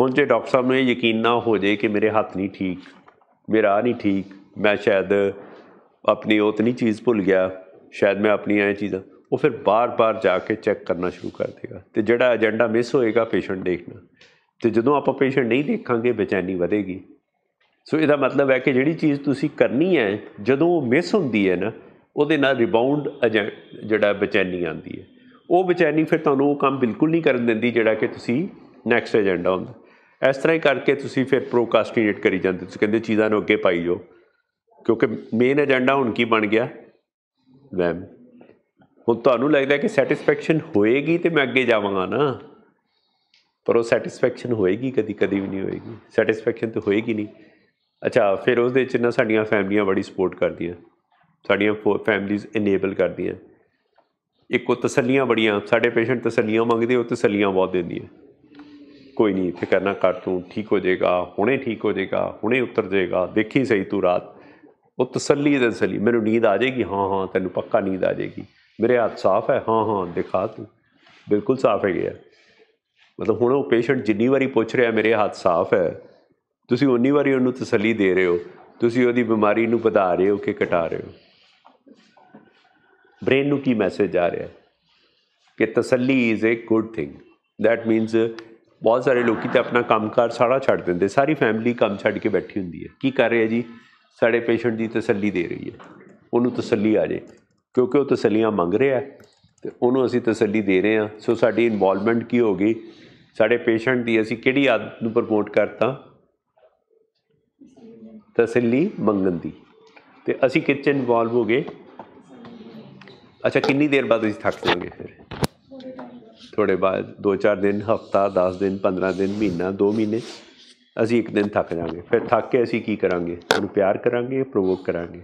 ਹੁਣ ਜੇ ਡਾਕਟਰ ਸਾਹਿਬ ਨੂੰ ਇਹ ਯਕੀਨ ਨਾ ਹੋ ਜੇ ਕਿ ਮੇਰੇ ਹੱਥ ਨਹੀਂ ਠੀਕ ਮੇਰਾ ਨਹੀਂ ਠੀਕ ਮੈਂ ਸ਼ਾਇਦ ਆਪਣੀ ਉਹ ਨਹੀਂ ਚੀਜ਼ ਭੁੱਲ ਗਿਆ ਸ਼ਾਇਦ ਮੈਂ ਆਪਣੀਆਂ ਇਹ ਚੀਜ਼ਾਂ ਉਹ ਫਿਰ ਬਾਰ-ਬਾਰ ਜਾ ਕੇ ਚੈੱਕ ਕਰਨਾ ਸ਼ੁਰੂ ਕਰ ਦੇਗਾ ਤੇ ਜਿਹੜਾ ਏਜੰਡਾ ਮਿਸ ਹੋਏਗਾ ਪੇਸ਼ੈਂਟ ਦੇਖਣਾ ਤੇ ਜਦੋਂ ਆਪਾਂ ਪੇਸ਼ੈਂਟ ਨਹੀਂ ਦੇਖਾਂਗੇ ਬੇਚੈਨੀ ਵਧੇਗੀ ਸੋ ਇਹਦਾ ਮਤਲਬ ਹੈ ਕਿ ਜਿਹੜੀ ਚੀਜ਼ ਤੁਸੀਂ ਕਰਨੀ ਹੈ ਜਦੋਂ ਉਹ ਮਿਸ ਹੁੰਦੀ ਹੈ ਨਾ ਉਹਦੇ ਨਾਲ ਰਿਬਾਉਂਡ ਜਿਹੜਾ ਬੇਚੈਨੀ ਆਉਂਦੀ ਹੈ ਉਹ ਬੇਚੈਨੀ ਫਿਰ ਤੁਹਾਨੂੰ ਉਹ ਕੰਮ ਬਿਲਕੁਲ ਨਹੀਂ ਕਰਨ ਦਿੰਦੀ ਜਿਹੜਾ ਕਿ ਤੁਸੀਂ ਨੈਕਸਟ ਏਜੰਡਾ ਹੁੰਦਾ ਇਸ ਤਰ੍ਹਾਂ ਹੀ ਕਰਕੇ ਤੁਸੀਂ ਫਿਰ ਪ੍ਰੋਕਾਸਟੀਨੇਟ ਕਰੀ ਜਾਂਦੇ ਤੁਸੀਂ ਕਹਿੰਦੇ ਚੀਜ਼ਾਂ ਨੂੰ ਅੱਗੇ ਪਾਈ ਜਾਓ ਕਿਉਂਕਿ ਮੇਨ ਏਜੰਡਾ ਹੁਣ ਕੀ ਬਣ ਗਿਆ ਮੈਮ ਹੁਣ ਤੁਹਾਨੂੰ ਲੱਗਦਾ ਕਿ ਸੈਟੀਸਫੈਕਸ਼ਨ ਹੋਏਗੀ ਤੇ ਮੈਂ ਅੱਗੇ ਜਾਵਾਂਗਾ ਨਾ ਪਰ ਉਹ ਸੈਟੀਸਫੈਕਸ਼ਨ ਹੋਏਗੀ ਕਦੀ ਕਦੀ ਵੀ ਨਹੀਂ ਹੋਏਗੀ ਸੈਟੀਸਫੈਕਸ਼ਨ ਤਾਂ ਹੋਏਗੀ ਨਹੀਂ ਅੱਛਾ ਫਿਰ ਉਸ ਦੇ ਵਿੱਚ ਨਾ ਸਾਡੀਆਂ ਫੈਮਲੀਆਂ ਬੜੀ ਸਪੋਰਟ ਕਰਦੀਆਂ ਸਾਡੀਆਂ ਫੈਮਲੀਜ਼ ਇਨੇਬਲ ਕਰਦੀਆਂ ਇੱਕੋ ਤਸੱਲੀਆਂ ਬੜੀਆਂ ਸਾਡੇ ਪੇਸ਼ੈਂਟ ਤਸੱਲੀਆਂ ਮੰਗਦੇ ਉਹ ਤਸੱਲੀਆਂ ਬਹੁਤ ਦਿੰਦੀਆਂ ਕੋਈ ਨਹੀਂ ਫਿਕਰ ਨਾ ਕਰ ਤੂੰ ਠੀਕ ਹੋ ਜਾਏਗਾ ਹੁਣੇ ਠੀਕ ਹੋ ਜਾਏਗਾ ਹੁਣੇ ਉਤਰ ਜਾਏਗਾ ਦੇਖੀ ਸਹੀ ਤੂੰ ਰਾਤ ਉਹ ਤਸੱਲੀ ਦੇ ਤਸੱਲੀ ਮੈਨੂੰ ਨੀਂਦ ਆ ਜਾਏਗੀ ਹਾਂ ਹਾਂ ਤੈਨੂੰ ਪੱਕਾ ਨੀਂਦ ਆ ਜਾਏਗੀ ਮੇਰੇ ਹੱਥ ਸਾਫ਼ ਹੈ ਹਾਂ ਹਾਂ ਦਿਖਾ ਤੂੰ ਬਿਲਕੁਲ ਸਾਫ਼ ਹੈ ਗਿਆ ਮਤਲਬ ਹੁਣ ਉਹ ਪੇਸ਼ੈਂਟ ਜਿੰਨੀ ਵਾਰੀ ਪੁੱਛ ਰਿਹਾ ਮੇਰੇ ਹੱਥ ਸਾਫ਼ ਹੈ ਤੁਸੀਂ ਉਨੀ ਵਾਰੀ ਉਹਨੂੰ ਤਸੱਲੀ ਦੇ ਰਹੇ ਹੋ ਤੁਸੀਂ ਉਹਦੀ ਬਿਮਾਰੀ ਨੂੰ ਵਧਾ ਰਹੇ ਹੋ ਕਿ ਘਟਾ ਰਹੇ ਹੋ ਬ੍ਰੇਨ ਨੂੰ ਕੀ ਮੈਸੇਜ ਆ ਰਿਹਾ ਕਿ ਤਸੱਲੀ is a good thing that means ਬਹੁਤ ਸਾਰੇ ਲੋਕੀ ਤੇ ਆਪਣਾ ਕੰਮਕਾਰ ਸਾਰਾ ਛੱਡ ਦਿੰਦੇ ਸਾਰੀ ਫੈਮਿਲੀ ਕੰਮ ਛੱਡ ਕੇ ਬੈਠੀ ਹੁੰਦੀ ਹੈ ਕੀ ਕਰ ਰਿਹਾ ਜੀ ਸਾਡੇ ਪੇਸ਼ੈਂਟ ਦੀ ਤਸੱਲੀ ਦੇ ਰਹੀ ਹੈ ਉਹਨੂੰ ਤਸੱਲੀ ਆ ਜੇ ਕਿਉਂਕਿ ਉਹ ਤਸੱਲੀਆਂ ਮੰਗ ਰਿਹਾ ਤੇ ਉਹਨੂੰ ਅਸੀਂ ਤਸੱਲੀ ਦੇ ਰਹੇ ਹਾਂ ਸੋ ਸਾਡੀ ਇਨਵੋਲਵਮੈਂਟ ਕੀ ਹੋ ਗਈ ਸਾਡੇ ਪੇਸ਼ੈਂਟ ਦੀ ਅਸੀਂ ਕਿਹੜੀ ਆਦਤ ਨੂੰ ਪ੍ਰਮੋਟ ਕਰਤਾ ਤਸੱਲੀ ਮੰਗਣ ਦੀ ਤੇ ਅਸੀਂ ਕਿਚਨ ਇਨਵੋਲਵ ਹੋ ਗਏ ਅੱਛਾ ਕਿੰਨੀ ਦੇਰ ਬਾਅਦ ਅਸੀਂ ਥੱਕ ਜਾਵਾਂਗੇ ਫਿਰ ਥੋੜੇ ਬਾਅਦ 2-4 ਦਿਨ ਹਫਤਾ 10 ਦਿਨ 15 ਦਿਨ ਮਹੀਨਾ 2 ਮਹੀਨੇ ਅਸੀਂ ਇੱਕ ਦਿਨ ਥੱਕ ਜਾਾਂਗੇ ਫਿਰ ਥੱਕ ਕੇ ਅਸੀਂ ਕੀ ਕਰਾਂਗੇ ਉਹਨੂੰ ਪਿਆਰ ਕਰਾਂਗੇ ਪ੍ਰੋਵੋਕ ਕਰਾਂਗੇ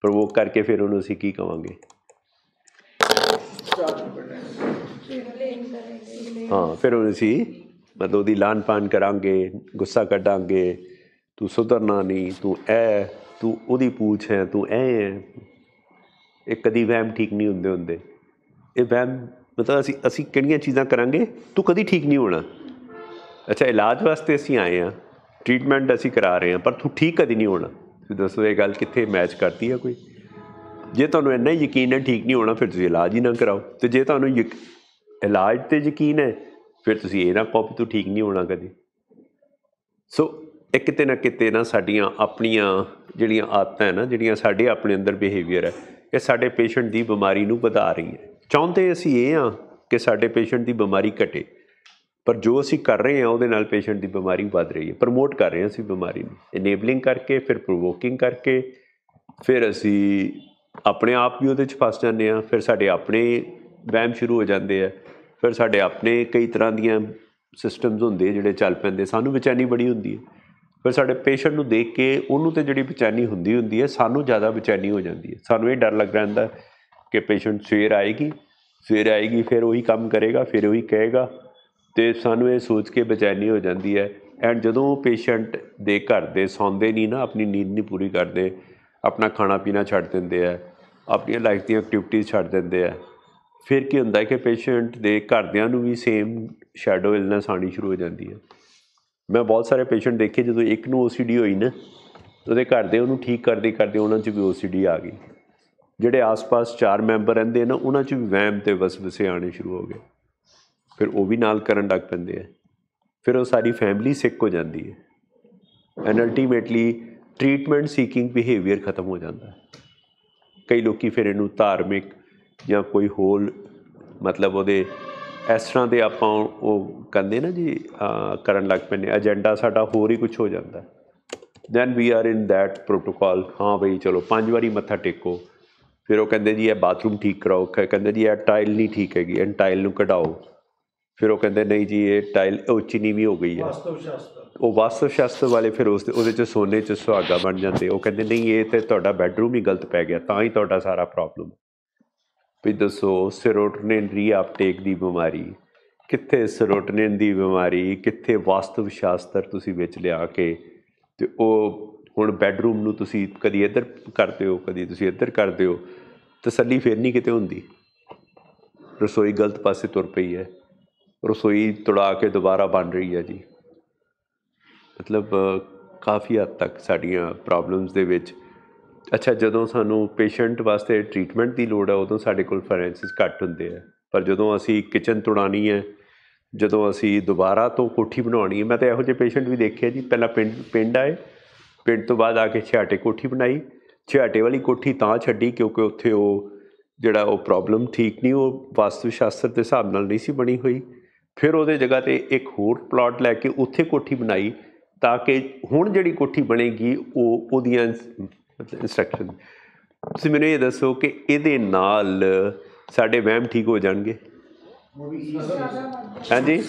ਪ੍ਰੋਵੋਕ ਕਰਕੇ ਫਿਰ ਉਹਨੂੰ ਅਸੀਂ ਕੀ ਕਵਾਂਗੇ ਹਾਂ ਫਿਰ ਉਹਨੂੰ ਅਸੀਂ ਮਤਲਬ ਉਹਦੀ ਲਾਨ ਪਾਨ ਕਰਾਂਗੇ ਗੁੱਸਾ ਕੱਢਾਂਗੇ ਤੂੰ ਸੁਧਰਨਾ ਨਹੀਂ ਤੂੰ ਐ ਤੂੰ ਉਹਦੀ ਪੂਛ ਹੈ ਤੂੰ ਐ ਹੈ ਇਹ ਕਦੀ ਵਹਿਮ ਠੀਕ ਨਹੀਂ ਹੁੰਦੇ ਹੁੰਦੇ ਇਹ ਵਹਿਮ ਮਤਲਬ ਅਸੀਂ ਅਸੀਂ ਕਿਹੜੀਆਂ ਚੀਜ਼ਾਂ ਕਰਾਂਗੇ ਤੂੰ ਕਦੀ ਠੀਕ ਨਹੀਂ ਹੋਣਾ ਅੱਛਾ ਇਲਾਜ ਵਾਸਤੇ ਅਸੀਂ ਆਏ ਆ ਟ੍ਰੀਟਮੈਂਟ ਅਸੀਂ ਕਰਾ ਰਹੇ ਆ ਪਰ ਤੂੰ ਠੀਕ ਕਦੀ ਨਹੀਂ ਹੋਣਾ ਤੁਸੀਂ ਦੱਸੋ ਇਹ ਗੱਲ ਕਿੱਥੇ ਮੈਚ ਕਰਦੀ ਹੈ ਕੋਈ ਜੇ ਤੁਹਾਨੂੰ ਇੰਨਾ ਯਕੀਨ ਹੈ ਠੀਕ ਨਹੀਂ ਹੋਣਾ ਫਿਰ ਤੁਸੀਂ ਇਲਾਜ ਹੀ ਨਾ ਕਰਾਓ ਤੇ ਜੇ ਤੁਹਾਨੂੰ ਇਲਾਜ ਤੇ ਯਕੀਨ ਹੈ ਫਿਰ ਤੁਸੀਂ ਇਹ ਨਾ ਕਹੋ ਕਿ ਤੂੰ ਠੀਕ ਨਹੀਂ ਹੋਣਾ ਕਦੀ ਸੋ ਇੱਕ ਕਿਤੇ ਨਾ ਕਿਤੇ ਨਾ ਸਾਡੀਆਂ ਆਪਣੀਆਂ ਜਿਹੜੀਆਂ ਆਦਤਾਂ ਹੈ ਨਾ ਜਿਹੜੀਆਂ ਸਾਡੇ ਆਪਣੇ ਅੰਦਰ ਬਿਹੇਵੀਅਰ ਹੈ ਇਹ ਸਾਡੇ ਪੇਸ਼ੈਂਟ ਦੀ ਬਿਮਾਰੀ ਨੂੰ ਵਧਾ ਰਹੀ ਹੈ ਚਾਹੁੰਦੇ ਅਸੀਂ ਇਹ ਆ ਕਿ ਸਾਡੇ ਪੇਸ਼ੈਂਟ ਦੀ ਬਿਮਾਰੀ ਘਟੇ ਪਰ ਜੋ ਅਸੀਂ ਕਰ ਰਹੇ ਹਾਂ ਉਹਦੇ ਨਾਲ ਪੇਸ਼ੈਂਟ ਦੀ ਬਿਮਾਰੀ ਵੱਧ ਰਹੀ ਹੈ ਪ੍ਰਮੋਟ ਕਰ ਰਹੇ ਹਾਂ ਅਸੀਂ ਬਿਮਾਰੀ ਨੂੰ ਇਨੇਬਲਿੰਗ ਕਰਕੇ ਫਿਰ ਪ੍ਰੋਵੋਕਿੰਗ ਕਰਕੇ ਫਿਰ ਅਸੀਂ ਆਪਣੇ ਆਪ ਵੀ ਉਹਦੇ 'ਚ ਫਸ ਜਾਂਦੇ ਆ ਫਿਰ ਸਾਡੇ ਆਪਣੇ ਵਹਿਮ ਸ਼ੁਰੂ ਹੋ ਜਾਂਦੇ ਆ ਫਿਰ ਸਾਡੇ ਆਪਣੇ ਕਈ ਤਰ੍ਹਾਂ ਦੀਆਂ ਸਿਸਟਮਸ ਹੁੰਦੇ ਜਿਹੜੇ ਚੱਲ ਪੈਂਦੇ ਸਾਨੂੰ ਬੇਚੈਨੀ ਬੜੀ ਹੁੰਦੀ ਹੈ ਫਿਰ ਸਾਡੇ ਪੇਸ਼ੈਂਟ ਨੂੰ ਦੇਖ ਕੇ ਉਹਨੂੰ ਤੇ ਜਿਹੜੀ ਬੇਚੈਨੀ ਹੁੰਦੀ ਹੁੰਦੀ ਹੈ ਸਾਨੂੰ ਜ਼ਿਆਦਾ ਬੇਚੈਨੀ ਹੋ ਜਾਂਦੀ ਹੈ ਸਾਨੂੰ ਇਹ ਡਰ ਲੱਗ ਰਹਿੰਦਾ ਕਿ ਪੇਸ਼ੈਂਟ ਸਵੇਰ ਆਏਗੀ ਸਵੇਰ ਆਏਗੀ ਫਿਰ ਉਹੀ ਕੰਮ ਕਰੇਗਾ ਫਿਰ ਉਹੀ ਕਹੇਗਾ ਤੇ ਸਾਨੂੰ ਇਹ ਸੋਚ ਕੇ ਬੇਚੈਨੀ ਹੋ ਜਾਂਦੀ ਹੈ ਐਂਡ ਜਦੋਂ ਪੇਸ਼ੈਂਟ ਦੇ ਘਰ ਦੇ ਸੌਂਦੇ ਨਹੀਂ ਨਾ ਆਪਣੀ ਨੀਂਦ ਨਹੀਂ ਪੂਰੀ ਕਰਦੇ ਆਪਣਾ ਖਾਣਾ ਪੀਣਾ ਛੱਡ ਦਿੰਦੇ ਆ ਆਪਣੀ ਲਾਈਫ ਦੀ ਐਕਟੀਵਿਟੀਜ਼ ਛੱਡ ਦਿੰਦੇ ਆ ਫਿਰ ਕੀ ਹੁੰਦਾ ਹੈ ਕਿ ਪੇਸ਼ੈਂਟ ਦੇ ਘਰਦਿਆਂ ਨੂੰ ਵੀ ਸੇਮ ਸ਼ੈਡੋ ਇਲਨੈਸ ਆਣੀ ਸ਼ੁਰੂ ਹੋ ਜਾਂਦੀ ਹੈ ਮੈਂ ਬਹੁਤ ਸਾਰੇ ਪੇਸ਼ੈਂਟ ਦੇਖੇ ਜਦੋਂ ਇੱਕ ਨੂੰ OCD ਹੋਈ ਨਾ ਉਹਦੇ ਘਰਦੇ ਉਹਨੂੰ ਠੀਕ ਕਰਦੇ ਕਰਦੇ ਉਹਨਾਂ 'ਚ ਵੀ OCD ਆ ਗਈ ਜਿਹੜੇ ਆਸ-ਪਾਸ ਚਾਰ ਮੈਂਬਰ ਰਹਿੰਦੇ ਨਾ ਉਹਨਾਂ 'ਚ ਵੀ ਵਹਿਮ ਤੇ ਵਸਵਸੇ ਆਣੇ ਸ਼ੁਰੂ ਹੋ ਗਏ ਫਿਰ ਉਹ ਵੀ ਨਾਲ ਕਰਨ ਲੱਗ ਪੈਂਦੇ ਆ ਫਿਰ ਉਹ ਸਾਰੀ ਫੈਮਿਲੀ ਸਿੱਕ ਹੋ ਜਾਂਦੀ ਹੈ and ultimately treatment seeking behaviour ਖਤਮ ਹੋ ਜਾਂਦਾ ਹੈ ਕਈ ਲੋਕੀ ਫਿਰ ਇਹਨੂੰ ਧਾਰਮਿਕ ਜਾਂ ਕੋਈ ਹੋਲ ਮਤਲਬ ਉਹਦੇ ਇਸ ਤਰ੍ਹਾਂ ਦੇ ਆਪਾਂ ਉਹ ਕਹਿੰਦੇ ਨਾ ਜੀ ਕਰਨ ਲੱਗ ਪੈਨੇ ਏਜੰਡਾ ਸਾਡਾ ਹੋਰ ਹੀ ਕੁਝ ਹੋ ਜਾਂਦਾ then we are in that protocol ਹਾਂ ਭਈ ਚਲੋ ਪੰਜ ਵਾਰੀ ਮੱਥਾ ਟੇਕੋ ਫਿਰ ਉਹ ਕਹਿੰਦੇ ਜੀ ਇਹ ਬਾਥਰੂਮ ਠੀਕ ਕਰਾਓ ਕਹਿੰਦੇ ਜੀ ਇਹ ਟਾਈਲ ਨਹੀਂ ਠੀਕ ਹੈਗੀ ਐਂ ਟਾਈਲ ਨੂੰ ਕਢਾਓ ਫਿਰ ਉਹ ਕਹਿੰਦੇ ਨਹੀਂ ਜੀ ਇਹ ਟਾਈਲ ਉਹ ਚੀਨੀ ਵੀ ਹੋ ਗਈ ਹੈ ਵਾਸਤਵ ਸ਼ਾਸਤਰ ਉਹ ਵਾਸਤਵ ਸ਼ਾਸਤਰ ਵਾਲੇ ਫਿਰ ਉਸ ਉਹਦੇ ਚ ਸੋਨੇ ਚ ਸੁਹਾਗਾ ਬਣ ਜਾਂਦੇ ਉਹ ਕਹਿੰਦੇ ਨਹੀਂ ਇਹ ਤੇ ਤੁਹਾਡਾ ਬੈੱਡਰੂਮ ਹੀ ਗਲਤ ਪੈ ਗਿਆ ਤਾਂ ਹੀ ਤੁਹਾਡਾ ਸਾਰਾ ਪ੍ਰੋਬਲਮ ਵੀ ਦੱਸੋ ਸੇਰੋਟੋਨਿਨ ਰੀਅਪਟੇਕ ਦੀ ਬਿਮਾਰੀ ਕਿੱਥੇ ਸੇਰੋਟੋਨਿਨ ਦੀ ਬਿਮਾਰੀ ਕਿੱਥੇ ਵਾਸਤਵ ਸ਼ਾਸਤਰ ਤੁਸੀਂ ਵਿੱਚ ਲਿਆ ਕੇ ਤੇ ਉਹ ਹੁਣ ਬੈੱਡਰੂਮ ਨੂੰ ਤੁਸੀਂ ਕਦੀ ਇੱਧਰ ਕਰਦੇ ਹੋ ਕਦੀ ਤੁਸੀਂ ਇੱਧਰ ਕਰਦੇ ਹੋ ਤਸੱਲੀ ਫੇਰ ਨਹੀਂ ਕਿਤੇ ਹੁੰਦੀ ਰਸੋਈ ਗਲਤ ਪਾਸੇ ਤੁਰ ਪਈ ਹੈ ਰਸੋਈ ਤੁੜਾ ਕੇ ਦੁਬਾਰਾ ਬਣ ਰਹੀ ਹੈ ਜੀ ਮਤਲਬ ਕਾਫੀ ਹੱਦ ਤੱਕ ਸਾਡੀਆਂ ਪ੍ਰੋਬਲਮਸ ਦੇ ਵਿੱਚ ਅੱਛਾ ਜਦੋਂ ਸਾਨੂੰ ਪੇਸ਼ੈਂਟ ਵਾਸਤੇ ਟ੍ਰੀਟਮੈਂਟ ਦੀ ਲੋੜ ਹੈ ਉਦੋਂ ਸਾਡੇ ਕੋਲ ਫਾਈਨੈਂਸਿਸ ਘੱਟ ਹੁੰਦੇ ਆ ਪਰ ਜਦੋਂ ਅਸੀਂ ਕਿਚਨ ਤੁੜਾਣੀ ਹੈ ਜਦੋਂ ਅਸੀਂ ਦੁਬਾਰਾ ਤੋਂ ਕੋਠੀ ਬਣਾਉਣੀ ਹੈ ਮੈਂ ਤਾਂ ਇਹੋ ਜਿਹੇ ਪੇਸ਼ੈਂਟ ਵੀ ਦੇਖੇ ਜੀ ਪਹਿਲਾਂ ਪਿੰਡ ਪਿੰਡ ਆਏ ਪਿੰਡ ਤੋਂ ਬਾਅਦ ਆ ਕੇ ਛਾਟੇ ਕੋਠੀ ਬਣਾਈ ਛਾਟੇ ਵਾਲੀ ਕੋਠੀ ਤਾਂ ਛੱਡੀ ਕਿਉਂਕਿ ਉੱਥੇ ਉਹ ਜਿਹੜਾ ਉਹ ਪ੍ਰੋਬਲਮ ਠੀਕ ਨਹੀਂ ਉਹ ਵਾਸਤੂ ਸ਼ਾਸਤਰ ਦੇ ਹਿਸਾਬ ਨਾਲ ਨਹੀਂ ਸੀ ਬਣੀ ਹੋਈ ਫਿਰ ਉਹਦੇ ਜਗ੍ਹਾ ਤੇ ਇੱਕ ਹੋਰ ਪਲਾਟ ਲੈ ਕੇ ਉੱਥੇ ਕੋਠੀ ਬਣਾਈ ਤਾਂ ਕਿ ਹੁਣ ਜਿਹੜੀ ਕੋਠੀ ਬਣੇਗੀ ਉਹ ਉਹਦੀਆਂ ਇਨਸਟਰਕਸ਼ਨ ਤੁਸੀਂ ਮੈਨੂੰ ਇਹ ਦੱਸੋ ਕਿ ਇਹਦੇ ਨਾਲ ਸਾਡੇ ਵਹਿਮ ਠੀਕ ਹੋ ਜਾਣਗੇ ਹਾਂਜੀ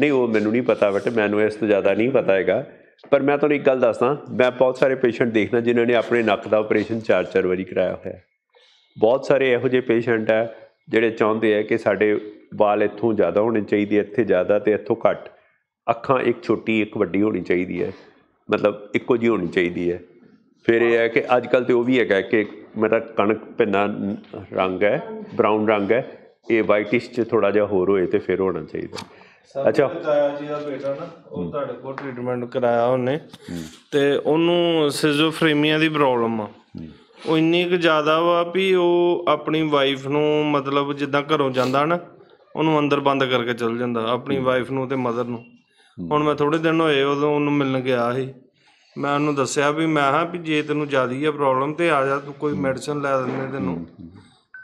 ਨਹੀਂ ਉਹ ਮੈਨੂੰ ਨਹੀਂ ਪਤਾ ਬਟ ਮੈਨੂੰ ਇਸ ਤੋਂ ਜ਼ਿਆਦਾ ਨਹੀਂ ਪਤਾ ਹੈਗਾ ਪਰ ਮੈਂ ਤੁਹਾਨੂੰ ਇੱਕ ਗੱਲ ਦੱਸਦਾ ਮੈਂ ਬਹੁਤ ਸਾਰੇ ਪੇਸ਼ੈਂਟ ਦੇਖਦਾ ਜਿਨ੍ਹਾਂ ਨੇ ਆਪਣੇ ਨੱਕ ਦਾ ਆਪਰੇਸ਼ਨ 4-4 ਵਾਰੀ ਕਰਾਇਆ ਹੋਇਆ ਬਹੁਤ ਸਾਰੇ ਇਹੋ ਜਿਹੇ ਪੇਸ਼ੈਂਟ ਆ ਜਿਹੜੇ ਚਾਹੁੰਦੇ ਆ ਕਿ ਸਾਡੇ ਵਾਲ ਇੱਥੋਂ ਜ਼ਿਆਦਾ ਹੋਣੇ ਚਾਹੀਦੇ ਇੱਥੇ ਜ਼ਿਆਦਾ ਤੇ ਇੱਥੋਂ ਘੱਟ ਅੱਖਾਂ ਇੱਕ ਛੋਟੀ ਇੱਕ ਵੱਡੀ ਹੋਣੀ ਚਾਹੀਦੀ ਹੈ ਮਤਲਬ ਇੱਕੋ ਜੀ ਹੋਣੀ ਚਾਹੀਦੀ ਹੈ ਫਿਰ ਇਹ ਹੈ ਕਿ ਅੱਜ ਕੱਲ ਤੇ ਉਹ ਵੀ ਹੈਗਾ ਕਿ ਮੇਰਾ ਕਣਕ ਪਿੰਨਾ ਰੰਗ ਹੈ ਬ੍ਰਾਊਨ ਰੰਗ ਹੈ ਇਹ ਵਾਈਟਿਸ਼ ਚ ਥੋੜਾ ਜਿਹਾ ਹੋਰ ਹੋਏ ਤੇ ਫਿਰ ਹੋਣਾ ਚਾਹੀਦਾ ਅੱਛਾ ਤਾਇਆ ਜੀ ਦਾ ਬੇਟਾ ਨਾ ਉਹ ਤੁਹਾਡੇ ਕੋਲ ਟ੍ਰੀਟਮੈਂਟ ਕਰਾਇਆ ਉਹਨੇ ਤੇ ਉਹਨੂੰ ਸਿਜ਼ੋਫਰੇਮੀਆ ਦੀ ਪ੍ਰੋਬਲਮ ਆ ਉਹ ਇੰਨੀ ਕੁ ਜ਼ਿਆਦਾ ਵਾ ਵੀ ਉਹ ਆਪਣੀ ਵਾਈਫ ਨੂੰ ਮਤਲਬ ਜਿੱਦਾਂ ਘਰੋਂ ਜਾਂਦਾ ਨਾ ਉਹਨੂੰ ਅੰਦਰ ਬੰਦ ਕਰਕੇ ਚਲ ਜਾਂਦਾ ਆਪਣੀ ਵਾਈਫ ਨੂੰ ਤੇ ਮਦਰ ਨੂੰ ਹੁਣ ਮੈਂ ਥੋੜੇ ਦਿਨ ਹੋਏ ਉਦੋਂ ਉਹਨੂੰ ਮਿਲਣ ਗਿਆ ਸੀ ਮੈਂ ਉਹਨੂੰ ਦੱਸਿਆ ਵੀ ਮੈਂ ਹਾਂ ਵੀ ਜੇ ਤੈਨੂੰ ਜ਼ਿਆਦੀ ਹੈ ਪ੍ਰੋਬਲਮ ਤੇ ਆ ਜਾ ਤੂੰ ਕੋਈ ਮੈਡੀਸਨ ਲੈ ਦਿੰਦੇ ਤੈਨੂੰ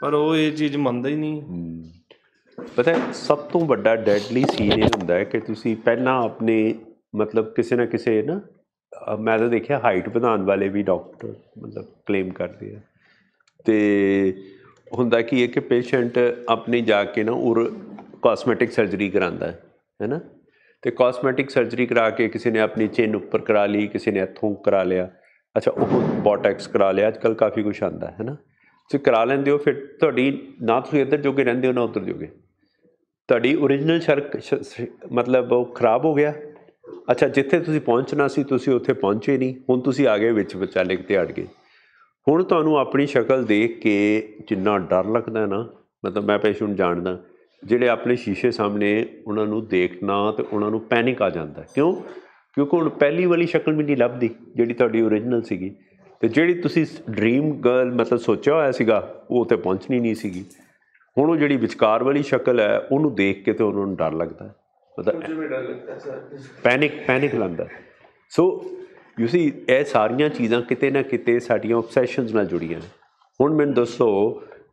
ਪਰ ਉਹ ਇਹ ਚੀਜ਼ ਮੰਨਦਾ ਹੀ ਨਹੀਂ ਪਤਾ ਸਭ ਤੋਂ ਵੱਡਾ ਡੈਡਲੀ ਸੀਨ ਇਹ ਹੁੰਦਾ ਹੈ ਕਿ ਤੁਸੀਂ ਪਹਿਲਾਂ ਆਪਣੇ ਮਤਲਬ ਕਿਸੇ ਨਾ ਕਿਸੇ ਨਾ ਮੈਂ ਤਾਂ ਦੇਖਿਆ ਹਾਈਟ ਵਧਾਉਣ ਵਾਲੇ ਵੀ ਡਾਕਟਰ ਮਤਲਬ ਕਲੇਮ ਕਰਦੇ ਆ ਤੇ ਹੁੰਦਾ ਕੀ ਹੈ ਕਿ ਪੇਸ਼ੈਂਟ ਆਪਣੀ ਜਾ ਕੇ ਨਾ ਉਰ ਕਾਸਮੈਟਿਕ ਸਰਜਰੀ ਕਰਾਂਦਾ ਹੈ ਹੈਨਾ ਤੇ ਕਾਸਮੈਟਿਕ ਸਰਜਰੀ ਕਰਾ ਕੇ ਕਿਸੇ ਨੇ ਆਪਣੀ ਚਿਨ ਉੱਪਰ ਕਰਾ ਲਈ ਕਿਸੇ ਨੇ ਇੱਥੋਂ ਕਰਾ ਲਿਆ ਅੱਛਾ ਉਹ ਬੋਟੌਕਸ ਕਰਾ ਲਿਆ ਅੱਜਕੱਲ ਕਾਫੀ ਕੁਝ ਆਂਦਾ ਹੈ ਨਾ ਤੁਸੀਂ ਕਰਾ ਲੈਂਦੇ ਹੋ ਫਿਰ ਤੁਹਾਡੀ ਨਾ ਤੁਸੀਂ ਇੱਧਰ ਜੋਗੇ ਰਹਿੰਦੇ ਹੋ ਨਾ ਉੱਧਰ ਜੋਗੇ ਤੁਹਾਡੀ origignal ਸ਼ਰਕ ਮਤਲਬ ਉਹ ਖਰਾਬ ਹੋ ਗਿਆ ਅੱਛਾ ਜਿੱਥੇ ਤੁਸੀਂ ਪਹੁੰਚਣਾ ਸੀ ਤੁਸੀਂ ਉੱਥੇ ਪਹੁੰਚੇ ਨਹੀਂ ਹੁਣ ਤੁਸੀਂ ਆ ਗਏ ਵਿੱਚ ਵਿਚਾਲੇ ਤੇ ਅੜ ਗਏ ਹੁਣ ਤੁਹਾਨੂੰ ਆਪਣੀ ਸ਼ਕਲ ਦੇਖ ਕੇ ਜਿੰਨਾ ਡਰ ਲੱਗਦਾ ਨਾ ਮਤਲਬ ਮੈਂ ਪੇਸ਼ੈਂਟ ਜਾਣਦਾ ਜਿਹੜੇ ਆਪਣੇ ਸ਼ੀਸ਼ੇ ਸਾਹਮਣੇ ਉਹਨਾਂ ਨੂੰ ਦੇਖਣਾ ਤੇ ਉਹਨਾਂ ਨੂੰ ਪੈਨਿਕ ਆ ਜਾਂਦਾ ਕਿਉਂ ਕਿਉਂਕਿ ਹੁਣ ਪਹਿਲੀ ਵਾਲੀ ਸ਼ਕਲ ਵੀ ਨਹੀਂ ਲੱਭਦੀ ਜਿਹੜੀ ਤੁਹਾਡੀ origignal ਸੀਗੀ ਤੇ ਜਿਹੜੀ ਤੁਸੀਂ ਡ੍ਰੀਮ ਗਰਲ ਮਤਲਬ ਸੋਚਿਆ ਹੋਇਆ ਸੀਗਾ ਉਹ ਤੇ ਪਹੁੰਚਣੀ ਨਹੀਂ ਸੀਗੀ ਹੁਣ ਉਹ ਜਿਹੜੀ ਵਿਚਕਾਰ ਵਾਲੀ ਸ਼ਕਲ ਹੈ ਉਹਨੂੰ ਦੇਖ ਕੇ ਤੇ ਉਹਨਾਂ ਨੂੰ ਡਰ ਲੱਗਦਾ ਮਤਲਬ ਪੈਨਿਕ ਪੈਨਿਕ ਲੱਗਦਾ ਸੋ ਯੂ ਸੀ ਇਹ ਸਾਰੀਆਂ ਚੀਜ਼ਾਂ ਕਿਤੇ ਨਾ ਕਿਤੇ ਸਾਡੀਆਂ ਆਬਸੈਸ਼ਨਸ ਨਾਲ ਜੁੜੀਆਂ ਨੇ ਹੁਣ ਮੈਨੂੰ ਦੱਸੋ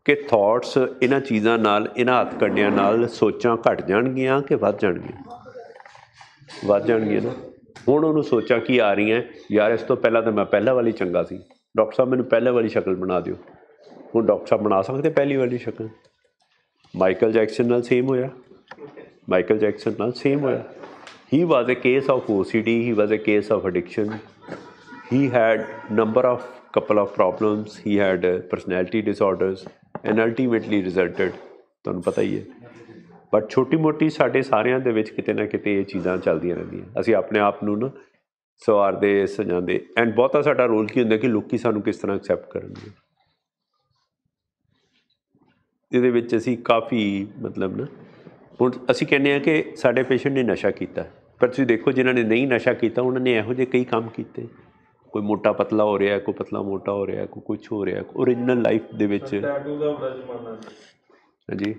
ਕਿ ਥਾਟਸ ਇਹਨਾਂ ਚੀਜ਼ਾਂ ਨਾਲ ਇਹਨਾਂ ਹੱਥ ਕੱਢਿਆਂ ਨਾਲ ਸੋਚਾਂ ਘਟ ਜਾਣਗੀਆਂ ਕਿ ਵੱਧ ਜਾਣਗੀਆਂ ਵੱਧ ਜਾਣਗੀਆਂ ਨਾ ਹੁਣ ਉਹਨੂੰ ਸੋਚਾਂ ਕੀ ਆ ਰਹੀਆਂ ਯਾਰ ਇਸ ਤੋਂ ਪਹਿਲਾਂ ਤਾਂ ਮੈਂ ਪਹਿਲਾਂ ਵਾਲੀ ਚੰਗਾ ਸੀ ਡਾਕਟਰ ਸਾਹਿਬ ਮੈਨੂੰ ਪਹਿਲਾਂ ਵਾਲੀ ਸ਼ਕਲ ਬਣਾ ਦਿਓ ਹੁਣ ਡਾਕਟਰ ਸਾਹਿਬ ਬਣਾ ਸਕਦੇ ਪਹਿਲੀ ਵਾਲੀ ਸ਼ਕਲ ਮਾਈਕਲ ਜੈਕਸਨ ਨਾਲ ਸੇਮ ਹੋਇਆ ਮਾਈਕਲ ਜੈਕਸਨ ਨਾਲ ਸੇਮ ਹੋਇਆ He was a case of OCD, he was a case of addiction. He had number of couple of problems, he had uh, personality disorders and ultimately resulted ਤੁਹਾਨੂੰ ਪਤਾ ਹੀ ਹੈ but ਛੋਟੀ ਮੋਟੀ ਸਾਡੇ ਸਾਰਿਆਂ ਦੇ ਵਿੱਚ ਕਿਤੇ ਨਾ ਕਿਤੇ ਇਹ ਚੀਜ਼ਾਂ ਚੱਲਦੀਆਂ ਰਹਿੰਦੀਆਂ ਅਸੀਂ ਆਪਣੇ ਆਪ ਨੂੰ ਨਾ ਸਵਾਰਦੇ ਸਜਾਉਂਦੇ ਐਂਡ ਬਹੁਤਾ ਸਾਡਾ ਰੋਲ ਕੀ ਹੁੰਦਾ ਕਿ ਲੋਕੀ ਸਾਨੂੰ ਕਿਸ ਤਰ੍ਹਾਂ ਐਕਸੈਪਟ ਕਰਨਗੇ ਇਹਦੇ ਵਿੱਚ ਅਸੀਂ ਕਾਫੀ ਮਤਲਬ ਨਾ ਹੁਣ ਅਸੀਂ ਕਹਿੰਦੇ ਆ ਕਿ ਸਾਡੇ ਪੇਸ਼ੈਂਟ ਨੇ ਨਸ਼ਾ ਕੀਤਾ ਪਰ ਤੁਸੀਂ ਦੇਖੋ ਜਿਨ੍ਹਾਂ ਨੇ ਨਹੀਂ ਨਸ਼ਾ ਕੀਤਾ ਉਹਨਾਂ ਨੇ ਇਹੋ ਜਿਹੇ ਕਈ ਕੰਮ ਕੀਤੇ ਕੋਈ ਮੋਟਾ ਪਤਲਾ ਹੋ ਰਿਹਾ ਕੋਈ ਪਤਲਾ ਮੋਟਾ ਹੋ ਰਿਹਾ ਕੋਈ ਕੁਝ ਹੋ ਰਿਹਾ origignal ਲਾਈਫ ਦੇ ਵਿੱਚ ਟੈਟੂ ਦਾ ਬੜਾ ਜ਼ਮਾਨਾ ਜੀ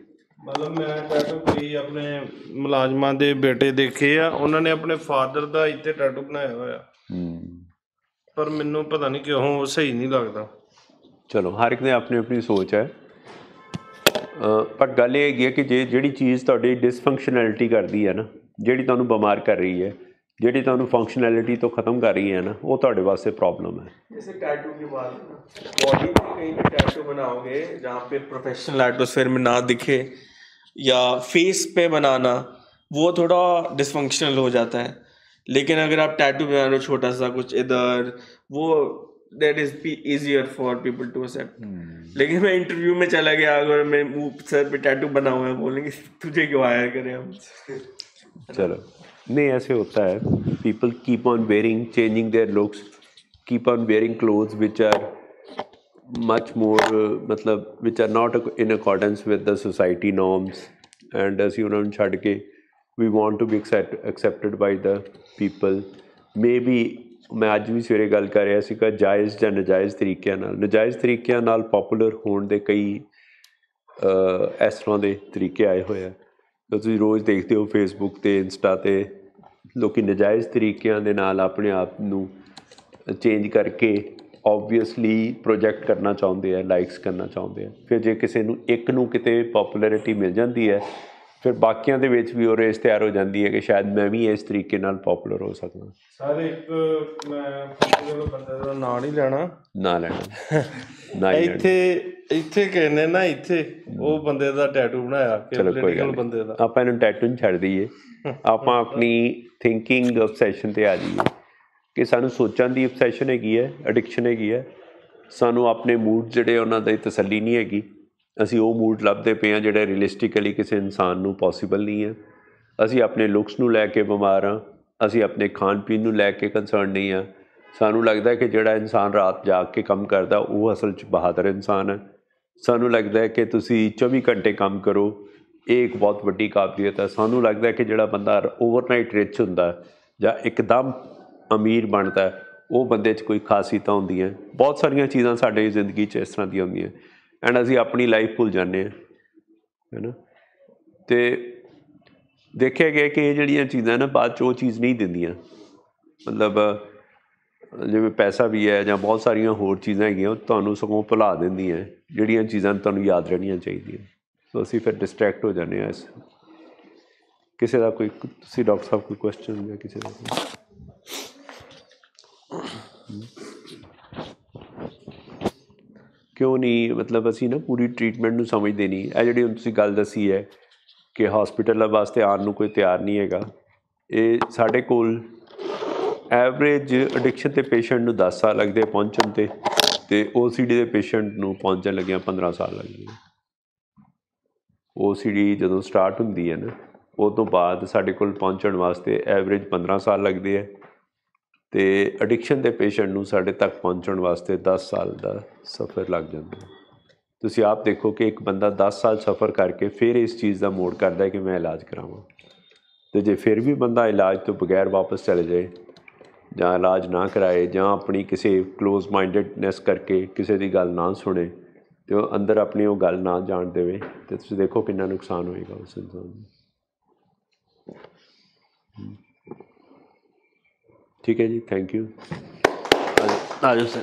ਮਤਲਬ ਮੈਂ ਟੈਟੂ ਕਈ ਆਪਣੇ ਮੁਲਾਜ਼ਮਾਂ ਦੇ ਬੇਟੇ ਦੇਖੇ ਆ ਉਹਨਾਂ ਨੇ ਆਪਣੇ ਫਾਦਰ ਦਾ ਇੱਥੇ ਟੈਟੂ ਬਣਾਇਆ ਹੋਇਆ ਹੂੰ ਪਰ ਮੈਨੂੰ ਪਤਾ ਨਹੀਂ ਕਿਉਂ ਉਹ ਸਹੀ ਨਹੀਂ ਲੱਗਦਾ ਚਲੋ ਹਰ ਇੱਕ ਨੇ ਆਪਣੀ ਆਪਣੀ ਸੋਚ ਹੈ पर गल हैगी ਹੈਗੀ ਹੈ ਕਿ ਜੇ ਜਿਹੜੀ ਚੀਜ਼ ਤੁਹਾਡੀ ਡਿਸਫੰਕਸ਼ਨੈਲਿਟੀ ਕਰਦੀ ਹੈ ਨਾ ਜਿਹੜੀ ਤੁਹਾਨੂੰ ਬਿਮਾਰ ਕਰ ਰਹੀ ਹੈ ਜਿਹੜੀ ਤੁਹਾਨੂੰ ਫੰਕਸ਼ਨੈਲਿਟੀ ਤੋਂ ਖਤਮ ਕਰ ਰਹੀ ਹੈ ਨਾ ਉਹ ਤੁਹਾਡੇ ਵਾਸਤੇ है टैटू बॉडी कहीं टैटू बनाओगे जहाँ पे प्रोफेशनल एटमोसफेयर में ना दिखे या फेस पे बनाना वो थोड़ा डिसफंक्शनल हो जाता है लेकिन अगर आप टैटू बना रहे हो छोटा सा कुछ इधर वो that is be easier for people to accept लेकिन मैं इंटरव्यू में चला गया अगर मैं मुंह सर पे टैटू बना हुआ है बोलेंगे तुझे क्यों हायर करें हम चलो नहीं ऐसे होता है people keep on wearing changing their looks keep on wearing clothes which are much more uh, matlab, which are not in accordance with the society norms and as you know in Chadke, we want to be accept, accepted by the people maybe ਮੈਂ ਅੱਜ ਵੀ ਸਵੇਰੇ ਗੱਲ ਕਰ ਰਿਹਾ ਸੀ ਕਿ ਜਾਇਜ਼ ਜਾਂ ਨਜਾਇਜ਼ ਤਰੀਕਿਆਂ ਨਾਲ ਨਜਾਇਜ਼ ਤਰੀਕਿਆਂ ਨਾਲ ਪਪੂਲਰ ਹੋਣ ਦੇ ਕਈ ਇਸ ਤਰ੍ਹਾਂ ਦੇ ਤਰੀਕੇ ਆਏ ਹੋਏ ਆ ਤੁਸੀਂ ਰੋਜ਼ ਦੇਖਦੇ ਹੋ ਫੇਸਬੁੱਕ ਤੇ ਇੰਸਟਾ ਤੇ ਲੋਕੀ ਨਜਾਇਜ਼ ਤਰੀਕਿਆਂ ਦੇ ਨਾਲ ਆਪਣੇ ਆਪ ਨੂੰ ਚੇਂਜ ਕਰਕੇ ਆਬਵੀਅਸਲੀ ਪ੍ਰੋਜੈਕਟ ਕਰਨਾ ਚਾਹੁੰਦੇ ਆ ਲਾਈਕਸ ਕਰਨਾ ਚਾਹੁੰਦੇ ਆ ਫਿਰ ਜੇ ਕਿਸੇ ਨੂੰ ਇੱਕ ਨੂੰ ਕਿਤੇ ਪਪੂਲੈਰਿਟੀ ਮਿਲ ਜਾਂਦੀ ਹੈ ਫਿਰ ਬਾਕੀਆਂ ਦੇ ਵਿੱਚ ਵੀ ਉਹ ਰੇਸ ਤਿਆਰ ਹੋ ਜਾਂਦੀ ਹੈ ਕਿ ਸ਼ਾਇਦ ਮੈਂ ਵੀ ਇਸ ਤਰੀਕੇ ਨਾਲ ਪਪੂਲਰ ਹੋ ਸਕਾਂ ਸਰ ਇੱਕ ਮੈਂ ਪਪੂਲਰ ਬੰਦੇ ਦਾ ਨਾਂ ਨਹੀਂ ਲੈਣਾ ਨਾ ਲੈਣਾ ਨਾ ਇੱਥੇ ਇੱਥੇ ਕਹਿੰਦੇ ਨਾ ਇੱਥੇ ਉਹ ਬੰਦੇ ਦਾ ਟੈਟੂ ਬਣਾਇਆ ਕਿ ਪੋਲੀਟੀਕਲ ਬੰਦੇ ਦਾ ਆਪਾਂ ਇਹਨੂੰ ਟੈਟੂ ਨਹੀਂ ਛੱਡ ਦਈਏ ਆਪਾਂ <laughs> ਆਪਣੀ ਥਿੰਕਿੰਗ ਆਬਸੈਸ਼ਨ ਤੇ ਆ ਜਾਈਏ ਕਿ ਸਾਨੂੰ ਸੋਚਣ ਦੀ ਆਬਸੈਸ਼ਨ ਹੈਗੀ ਹੈ ਐਡਿਕਸ਼ਨ ਹੈਗੀ ਹੈ ਸਾਨੂੰ ਆਪਣੇ ਮੂਡ ਜਿਹੜੇ ਉਹਨਾਂ ਦੀ ਤਸੱਲੀ ਨਹੀਂ ਹੈਗੀ ਅਸੀਂ ਉਹ ਮੂਡ ਲੱਭਦੇ ਪਏ ਆ ਜਿਹੜਾ ਰੀਅਲਿਸਟਿਕਲੀ ਕਿਸੇ ਇਨਸਾਨ ਨੂੰ ਪੋਸੀਬਲ ਨਹੀਂ ਹੈ ਅਸੀਂ ਆਪਣੇ ਲੁਕਸ ਨੂੰ ਲੈ ਕੇ ਬਿਮਾਰ ਆ ਅਸੀਂ ਆਪਣੇ ਖਾਣ ਪੀਣ ਨੂੰ ਲੈ ਕੇ ਕਨਸਰਨ ਨਹੀਂ ਆ ਸਾਨੂੰ ਲੱਗਦਾ ਹੈ ਕਿ ਜਿਹੜਾ ਇਨਸਾਨ ਰਾਤ ਜਾਗ ਕੇ ਕੰਮ ਕਰਦਾ ਉਹ ਅਸਲ 'ਚ ਬਹਾਦਰ ਇਨਸਾਨ ਹੈ ਸਾਨੂੰ ਲੱਗਦਾ ਹੈ ਕਿ ਤੁਸੀਂ 24 ਘੰਟੇ ਕੰਮ ਕਰੋ ਇਹ ਇੱਕ ਬਹੁਤ ਵੱਡੀ ਕਾਬਲੀਅਤ ਹੈ ਸਾਨੂੰ ਲੱਗਦਾ ਹੈ ਕਿ ਜਿਹੜਾ ਬੰਦਾ ਓਵਰਨਾਈਟ ਰਿਚ ਹੁੰਦਾ ਜਾਂ ਇੱਕਦਮ ਅਮੀਰ ਬਣਦਾ ਉਹ ਬੰਦੇ 'ਚ ਕੋਈ ਖਾਸੀਅਤ ਹੁੰਦੀ ਹੈ ਬਹੁਤ ਸਾਰੀਆਂ ਚੀਜ਼ਾਂ ਸਾਡੀ ਜ਼ਿੰਦਗੀ 'ਚ ਇਸ ਤਰ੍ਹਾਂ ਦੀਆਂ ਹੁੰਦੀਆਂ ਐਂਡ ਅਸੀਂ ਆਪਣੀ ਲਾਈਫ ਭੁੱਲ ਜਾਂਦੇ ਹਾਂ ਹੈਨਾ ਤੇ ਦੇਖਿਆ ਗਿਆ ਕਿ ਇਹ ਜਿਹੜੀਆਂ ਚੀਜ਼ਾਂ ਨਾ ਬਾਅਦ ਚ ਉਹ ਚੀਜ਼ ਨਹੀਂ ਦਿੰਦੀਆਂ ਮਤਲਬ ਜਿਵੇਂ ਪੈਸਾ ਵੀ ਹੈ ਜਾਂ ਬਹੁਤ ਸਾਰੀਆਂ ਹੋਰ ਚੀਜ਼ਾਂ ਹੈਗੀਆਂ ਉਹ ਤੁਹਾਨੂੰ ਸਗੋਂ ਭੁਲਾ ਦਿੰਦੀਆਂ ਜਿਹੜੀਆਂ ਚੀਜ਼ਾਂ ਤੁਹਾਨੂੰ ਯਾਦ ਰਹਿਣੀਆਂ ਚਾਹੀਦੀਆਂ ਸੋ ਅਸੀਂ ਫਿਰ ਡਿਸਟਰੈਕਟ ਹੋ ਜਾਂਦੇ ਹਾਂ ਇਸ ਕਿਸੇ ਦਾ ਕੋਈ ਤੁਸੀਂ ਡਾਕਟਰ ਸਾਹਿਬ ਕੋਈ ਕੁਐਸਚਨ ਜਾਂ ਕਿਸੇ ਦਾ ਕਿਉਂ ਨਹੀਂ ਮਤਲਬ ਅਸੀਂ ਨਾ ਪੂਰੀ ਟ੍ਰੀਟਮੈਂਟ ਨੂੰ ਸਮਝਦੇ ਨਹੀਂ ਇਹ ਜਿਹੜੀ ਹੁਣ ਤੁਸੀਂ ਗੱਲ ਦੱਸੀ ਹੈ ਕਿ ਹਸਪੀਟਲ ਵਾਸਤੇ ਆਉਣ ਨੂੰ ਕੋਈ ਤਿਆਰ ਨਹੀਂ ਹੈਗਾ ਇਹ ਸਾਡੇ ਕੋਲ ਐਵਰੇਜ ਐਡਿਕਸ਼ਨ ਤੇ ਪੇਸ਼ੈਂਟ ਨੂੰ 10 ਸਾਲ ਲੱਗਦੇ ਪਹੁੰਚਣ ਤੇ ਤੇ OCD ਦੇ ਪੇਸ਼ੈਂਟ ਨੂੰ ਪਹੁੰਚਣ ਲੱਗਿਆ 15 ਸਾਲ ਲੱਗਦੇ OCD ਜਦੋਂ ਸਟਾਰਟ ਹੁੰਦੀ ਹੈ ਨਾ ਉਹ ਤੋਂ ਬਾਅਦ ਸਾਡੇ ਕੋਲ ਪਹੁੰਚਣ ਵਾਸਤੇ ਐਵਰੇਜ 15 ਸਾਲ ਲੱਗਦੇ ਆ ਤੇ ਐਡਿਕਸ਼ਨ ਦੇ ਪੇਸ਼ੈਂਟ ਨੂੰ ਸਾਡੇ ਤੱਕ ਪਹੁੰਚਣ ਵਾਸਤੇ 10 ਸਾਲ ਦਾ ਸਫ਼ਰ ਲੱਗ ਜਾਂਦਾ ਹੈ ਤੁਸੀਂ ਆਪ ਦੇਖੋ ਕਿ ਇੱਕ ਬੰਦਾ 10 ਸਾਲ ਸਫ਼ਰ ਕਰਕੇ ਫਿਰ ਇਸ ਚੀਜ਼ ਦਾ ਮੋੜ ਕਰਦਾ ਹੈ ਕਿ ਮੈਂ ਇਲਾਜ ਕਰਾਵਾਂ ਤੇ ਜੇ ਫਿਰ ਵੀ ਬੰਦਾ ਇਲਾਜ ਤੋਂ ਬਗੈਰ ਵਾਪਸ ਚਲੇ ਜਾਏ ਜਾਂ ਇਲਾਜ ਨਾ ਕਰਾਏ ਜਾਂ ਆਪਣੀ ਕਿਸੇ ক্লোਜ਼ ਮਾਈਂਡਡਨੈਸ ਕਰਕੇ ਕਿਸੇ ਦੀ ਗੱਲ ਨਾ ਸੁਣੇ ਤੇ ਉਹ ਅੰਦਰ ਆਪਣੀ ਉਹ ਗੱਲ ਨਾ ਜਾਣ ਦੇਵੇ ਤੇ ਤੁਸੀਂ ਦੇਖੋ ਕਿੰਨਾ ਨੁਕਸਾਨ ਹੋਏਗਾ ਉਸ ਇਨਸਾਨ ਨੂੰ ਠੀਕ ਹੈ ਜੀ ਥੈਂਕ ਯੂ ਆਜੋ ਸਰ